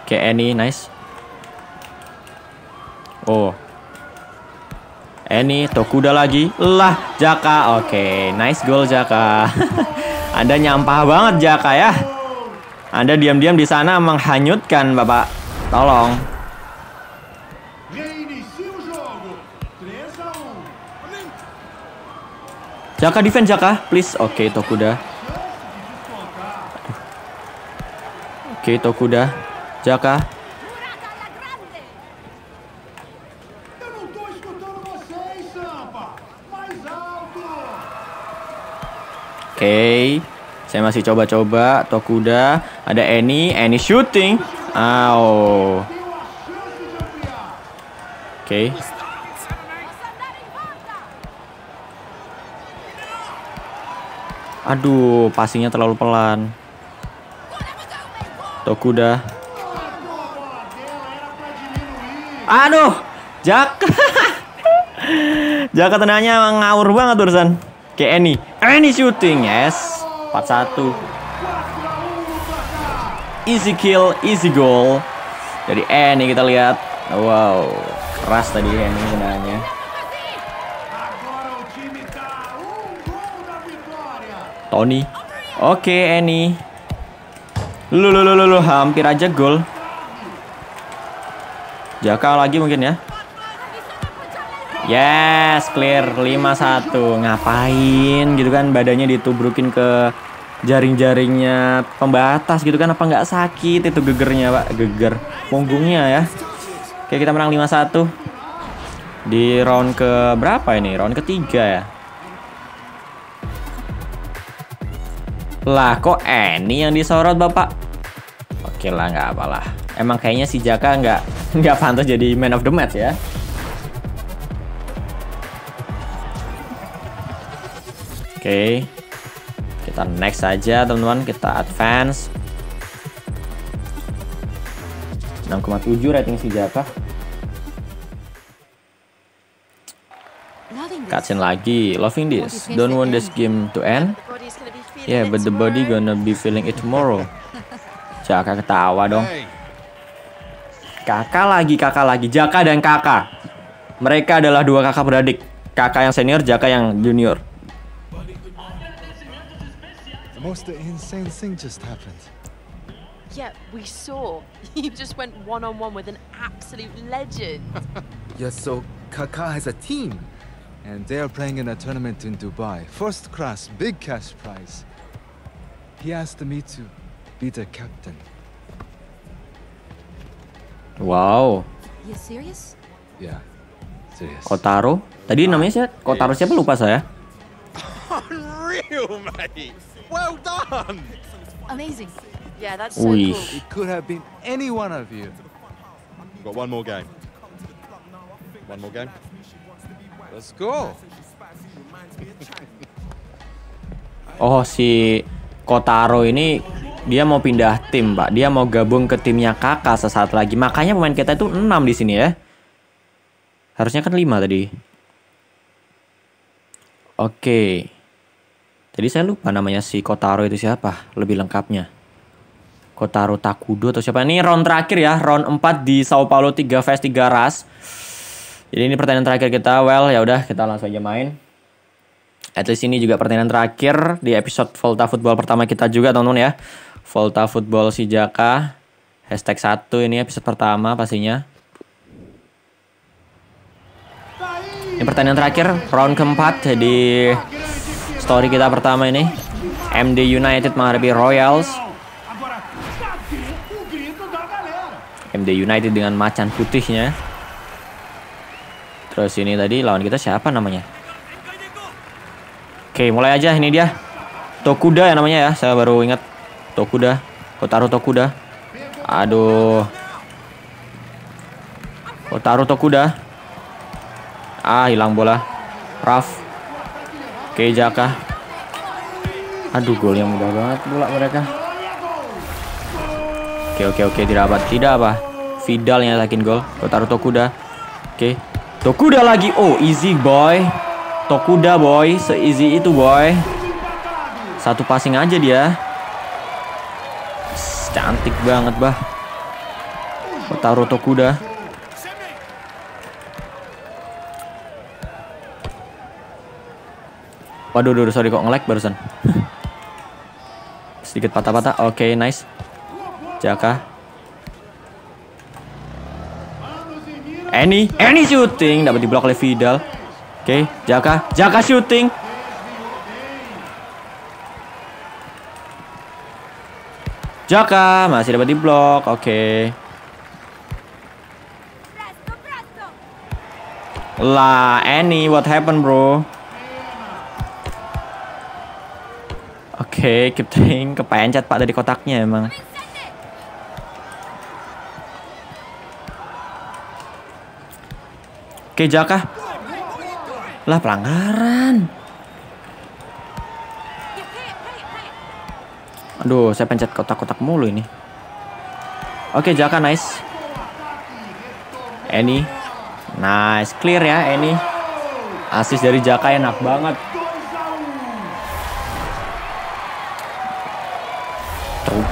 Oke, Eni, nice. Oh. Eni, Tokuda lagi. Lah, Jaka. Oke, okay, nice goal Jaka. Anda nyampah banget Jaka ya. Anda diam-diam di sana menghanyutkan, Bapak. Tolong. Jaka defense Jaka, please. Oke, okay, Tokuda. Oke, okay, Tokuda. Jaka. okay. saya masih coba-coba Tokuda ada Eni Eni shooting Ow. oke okay. aduh pastinya terlalu pelan Tokuda aduh Jaka Jaka tenangnya ngawur banget urusan Oke, Eni. Eni shooting, yes. 4-1 Easy kill, easy goal. Jadi Eni kita lihat. Wow, keras tadi Eni sebenarnya. Tony. Oke, Eni. Lu, lu, lu, lu, hampir aja gol. Jaka lagi mungkin ya. Yes, clear 5-1. Ngapain gitu kan badannya ditubrukin ke jaring-jaringnya pembatas gitu kan apa nggak sakit itu gegernya pak geger punggungnya ya oke kita menang 5-1 di round ke berapa ini round ketiga ya lah kok Eni yang disorot bapak oke lah nggak apalah emang kayaknya si Jaka nggak nggak pantas jadi man of the match ya Oke. Kita next aja teman-teman, kita advance. 6,7 rating si Jaka. Cutscene lagi. Loving this. Don't want this game to end. Yeah, but the body gonna be feeling it tomorrow. Jaka ketawa dong. Kakak lagi, kakak lagi. Jaka dan kakak. Mereka adalah dua kakak beradik. Kakak yang senior, Jaka yang junior. Most insane thing just happened. Yeah, we saw. You just went one-on-one with an absolute legend. yes, so Kaká has a team. And they are playing in a tournament in Dubai. First class, big cash prize. He asked me to be the captain. Wow. You serious? Yeah. Serious. Kotaro? Tadi namanya siapa? Kotaro siapa lupa saya? Unreal, mate. Well done! Amazing. Yeah, that's so Uy. cool. It could have been any one of you. We've got one more game. One more game. Let's go. oh, si Kotaro ini dia mau pindah tim, Pak. Dia mau gabung ke timnya Kakak sesaat lagi. Makanya pemain kita itu 6 di sini ya. Harusnya kan 5 tadi. Oke. Okay. Jadi saya lupa namanya si Kotaro itu siapa, lebih lengkapnya. Kotaro Takudo atau siapa? Ini round terakhir ya, round 4 di Sao Paulo 3 vs 3 ras. Jadi ini pertandingan terakhir kita. Well, ya udah kita langsung aja main. At least ini juga pertandingan terakhir di episode Volta Football pertama kita juga teman-teman ya. Volta Football si Jaka. Hashtag 1 ini episode pertama pastinya. Ini pertandingan terakhir, round keempat. Jadi Story kita pertama ini. MD United menghadapi Royals. MD United dengan macan putihnya. Terus ini tadi lawan kita siapa namanya? Oke, mulai aja ini dia. Tokuda ya namanya ya. Saya baru ingat Tokuda. Kotaro Tokuda. Aduh. Kotaro Tokuda. Ah, hilang bola. Raf. Oke Jaka. Aduh gol yang mudah banget pula mereka. Oke oke oke tidak apa tidak apa. Vidal yang yakin gol. Kau taruh Tokuda. Oke. Tokuda lagi. Oh easy boy. Tokuda boy. Se easy itu boy. Satu passing aja dia. Cantik banget bah. Kau taruh Tokuda. Waduh, waduh, sorry kok ngelag barusan. Sedikit patah-patah. Oke, okay, nice. Jaka. Any, any shooting dapat diblok oleh Vidal. Oke, okay, Jaka, Jaka shooting. Jaka masih dapat diblok. Oke. Okay. Lah, Any, what happened, bro? Oke, okay, Kipting kepencet Pak dari kotaknya emang. Oke, okay, Jaka. Lah pelanggaran. Aduh, saya pencet kotak-kotak mulu ini. Oke, okay, Jaka nice. Eni. Nice, clear ya Eni. Asis dari Jaka enak banget.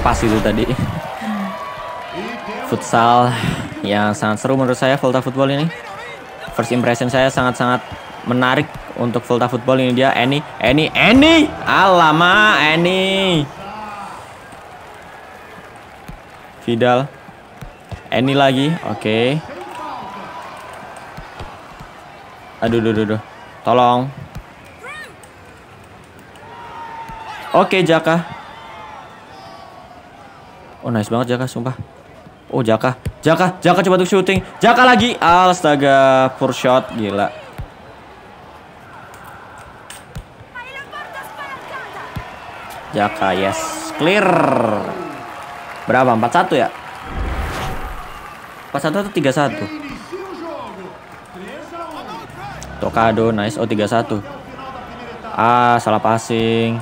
pas itu tadi. Futsal yang sangat seru menurut saya Volta Football ini. First impression saya sangat-sangat menarik untuk Volta Football ini dia Eni Eni Eni alama Eni Vidal Eni lagi oke okay. aduh aduh aduh tolong oke okay, Jaka Oh nice banget Jaka sumpah Oh Jaka Jaka Jaka coba untuk shooting. Jaka lagi Astaga Poor shot Gila Jaka yes Clear Berapa 41 ya 41 atau 31 Tokado nice Oh 31 Ah salah passing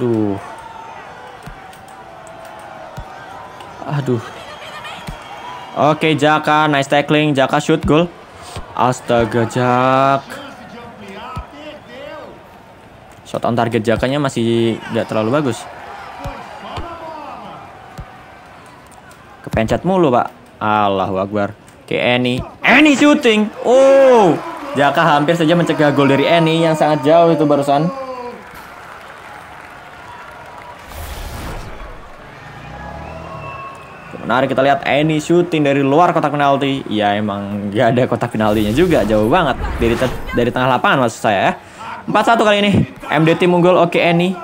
Duh Aduh. Oke, Jaka. Nice tackling. Jaka shoot goal. Astaga, Jak. Shot on target Jakanya masih nggak terlalu bagus. Kepencet mulu, Pak. Allahu Akbar. Oke, Eni. Eni shooting. Oh. Jaka hampir saja mencegah gol dari Eni yang sangat jauh itu barusan. Menarik kita lihat Eni shooting dari luar kotak penalti. Ya emang gak ada kotak penaltinya juga, jauh banget dari dari tengah lapangan maksud saya ya. 4-1 kali ini. MDT Munggul oke okay, Eni.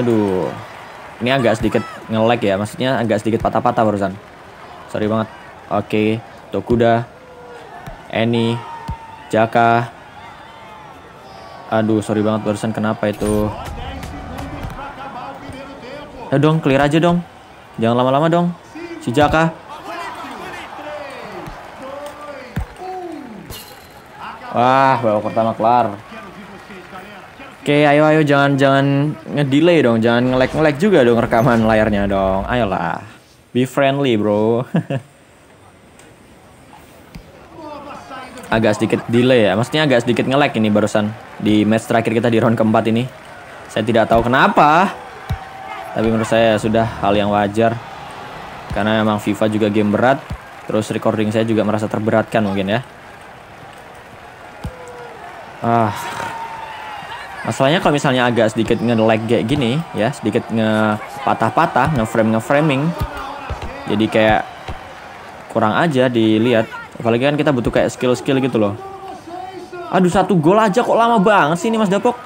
Aduh. Ini agak sedikit ngelag ya, maksudnya agak sedikit patah-patah barusan. Sorry banget. Oke, okay. Tokuda. Eni, Jaka. Aduh, sorry banget barusan kenapa itu? Ya dong, clear aja dong. Jangan lama-lama dong. Si Jaka. Wah, bawa pertama kelar. Oke, ayo ayo jangan jangan ngedelay dong, jangan ngelek ngelag juga dong rekaman layarnya dong. Ayolah, be friendly bro. agak sedikit delay ya, maksudnya agak sedikit ngelek ini barusan di match terakhir kita di round keempat ini. Saya tidak tahu kenapa tapi menurut saya sudah hal yang wajar karena memang FIFA juga game berat terus recording saya juga merasa terberatkan mungkin ya ah masalahnya kalau misalnya agak sedikit nge-lag kayak gini ya sedikit nge-patah-patah nge-frame nge-framing jadi kayak kurang aja dilihat apalagi kan kita butuh kayak skill-skill gitu loh aduh satu gol aja kok lama banget sih ini Mas Dapok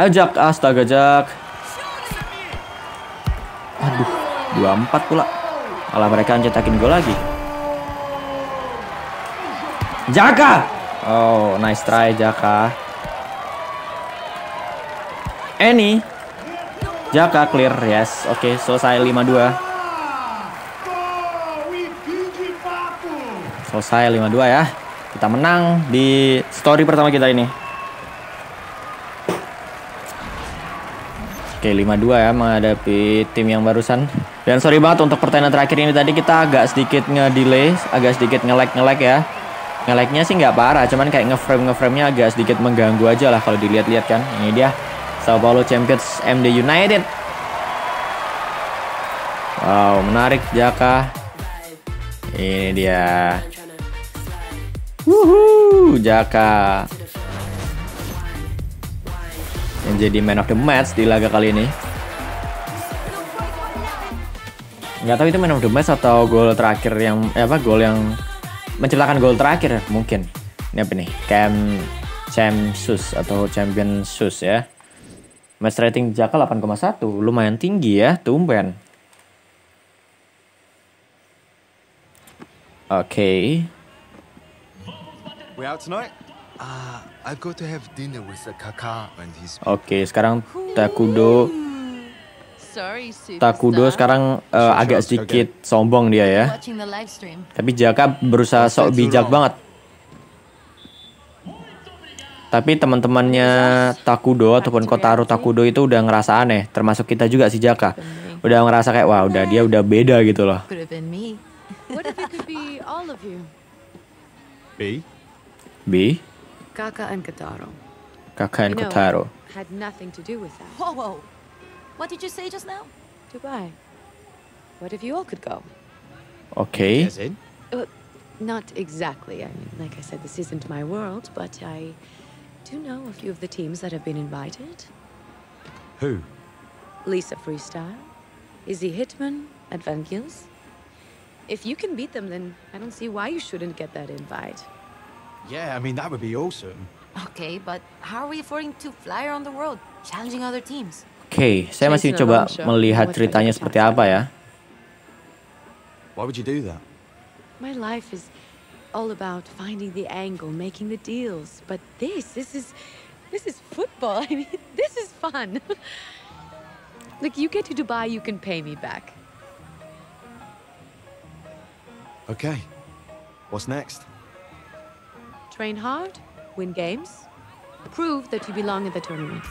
Ajak, astaga Jack. Aduh, 24 pula. Malah mereka cetakin gol lagi. Jaka. Oh, nice try Jaka. Eni. Jaka clear, yes. Oke, okay, selesai 5-2. selesai 5-2 ya. Kita menang di story pertama kita ini. Oke 5-2 ya menghadapi tim yang barusan Dan sorry banget untuk pertanyaan terakhir ini tadi kita agak sedikit nge-delay Agak sedikit nge-lag-nge-lag ya Nge-lagnya sih nggak parah cuman kayak nge-frame nge nya agak sedikit mengganggu aja lah kalau dilihat-lihat kan Ini dia Sao Paulo Champions MD United Wow menarik Jaka Ini dia Wuhuu Jaka yang jadi man of the match di laga kali ini. Nggak tahu itu man of the match atau gol terakhir yang eh apa gol yang menciptakan gol terakhir mungkin. Ini apa nih? Cam Cam Sus atau Champion Sus ya. Match rating Jaka 8,1, lumayan tinggi ya, tumben. Oke. Okay. We out tonight? Uh, Oke, sekarang Takudo Takudo sekarang uh, agak sedikit sombong dia ya. Tapi Jaka berusaha sok bijak banget. Tapi teman-temannya Takudo ataupun Kotaro Takudo itu udah ngerasa aneh, termasuk kita juga si Jaka. Udah ngerasa kayak wah udah dia udah beda gitu loh. B? B? Kaka and Kataro. Kaka and Kataro. Had nothing to do with that. Whoa, whoa. What did you say just now? Dubai. What if you all could go? Okay. Is it? Uh, not exactly. I mean, like I said, this isn't my world, but I do know a few of the teams that have been invited. Who? Lisa Freestyle, Izzy Hitman, and Van Gils. If you can beat them, then I don't see why you shouldn't get that invite. Yeah, I mean, that would be awesome. Okay, but how are we affording to fly around the world, challenging other teams? okay, saya masih coba melihat ceritanya seperti apa ya. Why would you do that? My life is all about finding the angle, making the deals, but this, this is, this is football. I mean, this is fun. Look, you get to Dubai, you can pay me back. Okay. What's next? train hard, win games, prove that you belong in the tournament.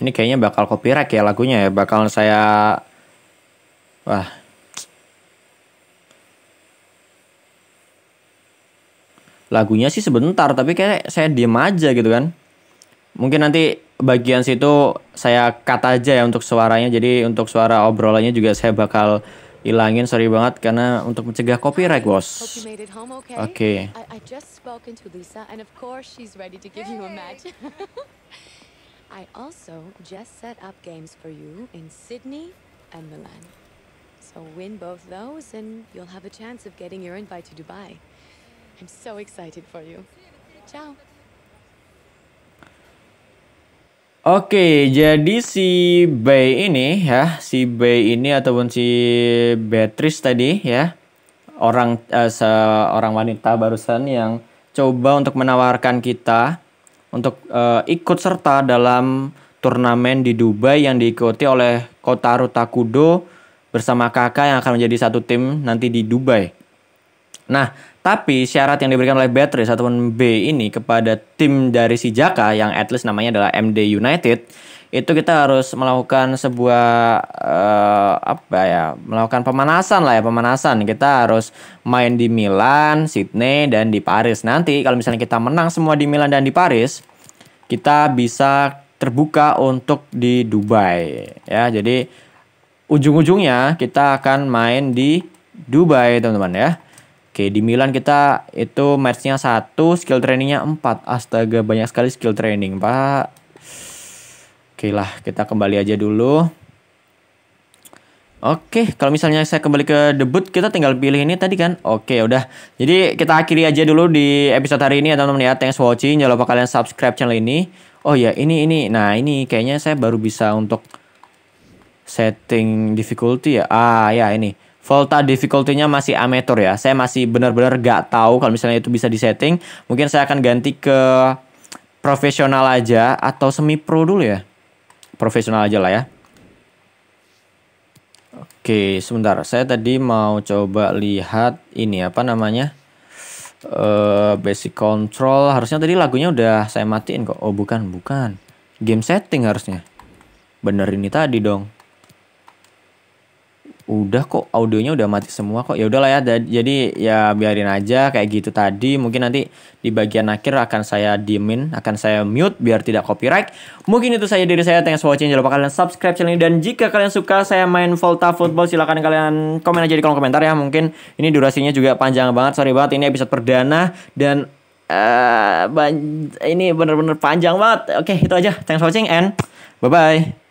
Ini kayaknya bakal copyright ya lagunya ya, bakal saya wah lagunya sih sebentar tapi kayak saya diem aja gitu kan mungkin nanti bagian situ saya cut aja ya untuk suaranya. Jadi untuk suara obrolannya juga saya bakal ilangin sorry banget karena untuk mencegah copyright bos. Oke. Okay. I also just set up games for you in Sydney and Milan. So win both those and you'll have a chance of getting your invite to Dubai. I'm so excited for you. Ciao. Oke, jadi si B ini ya, si B ini ataupun si Beatrice tadi ya, orang uh, eh, seorang wanita barusan yang coba untuk menawarkan kita untuk uh, ikut serta dalam turnamen di Dubai yang diikuti oleh Kota Takudo bersama kakak yang akan menjadi satu tim nanti di Dubai. Nah, tapi syarat yang diberikan oleh Beatrice ataupun B ini kepada tim dari si Jaka yang at least namanya adalah MD United itu kita harus melakukan sebuah uh, apa ya melakukan pemanasan lah ya pemanasan kita harus main di Milan, Sydney dan di Paris nanti kalau misalnya kita menang semua di Milan dan di Paris kita bisa terbuka untuk di Dubai ya jadi ujung-ujungnya kita akan main di Dubai teman-teman ya Oke, di Milan kita itu matchnya satu, skill trainingnya empat. Astaga, banyak sekali skill training, Pak. Oke lah, kita kembali aja dulu. Oke, kalau misalnya saya kembali ke debut, kita tinggal pilih ini tadi kan. Oke, udah. Jadi kita akhiri aja dulu di episode hari ini ya teman-teman ya. Thanks for watching. Jangan lupa kalian subscribe channel ini. Oh ya, ini ini. Nah, ini kayaknya saya baru bisa untuk setting difficulty ya. Ah, ya ini. Volta difficulty-nya masih amateur ya. Saya masih benar-benar gak tahu kalau misalnya itu bisa disetting. Mungkin saya akan ganti ke profesional aja atau semi pro dulu ya. Profesional aja lah ya. Oke, sebentar. Saya tadi mau coba lihat ini apa namanya? Uh, basic control harusnya tadi lagunya udah saya matiin kok. Oh, bukan, bukan. Game setting harusnya. Bener ini tadi dong udah kok audionya udah mati semua kok ya udahlah ya jadi ya biarin aja kayak gitu tadi mungkin nanti di bagian akhir akan saya dimin akan saya mute biar tidak copyright mungkin itu saja dari saya thanks for watching jangan lupa kalian subscribe channel ini dan jika kalian suka saya main Volta Football silahkan kalian komen aja di kolom komentar ya mungkin ini durasinya juga panjang banget sorry banget ini episode perdana dan uh, ini bener-bener panjang banget oke itu aja thanks for watching and bye bye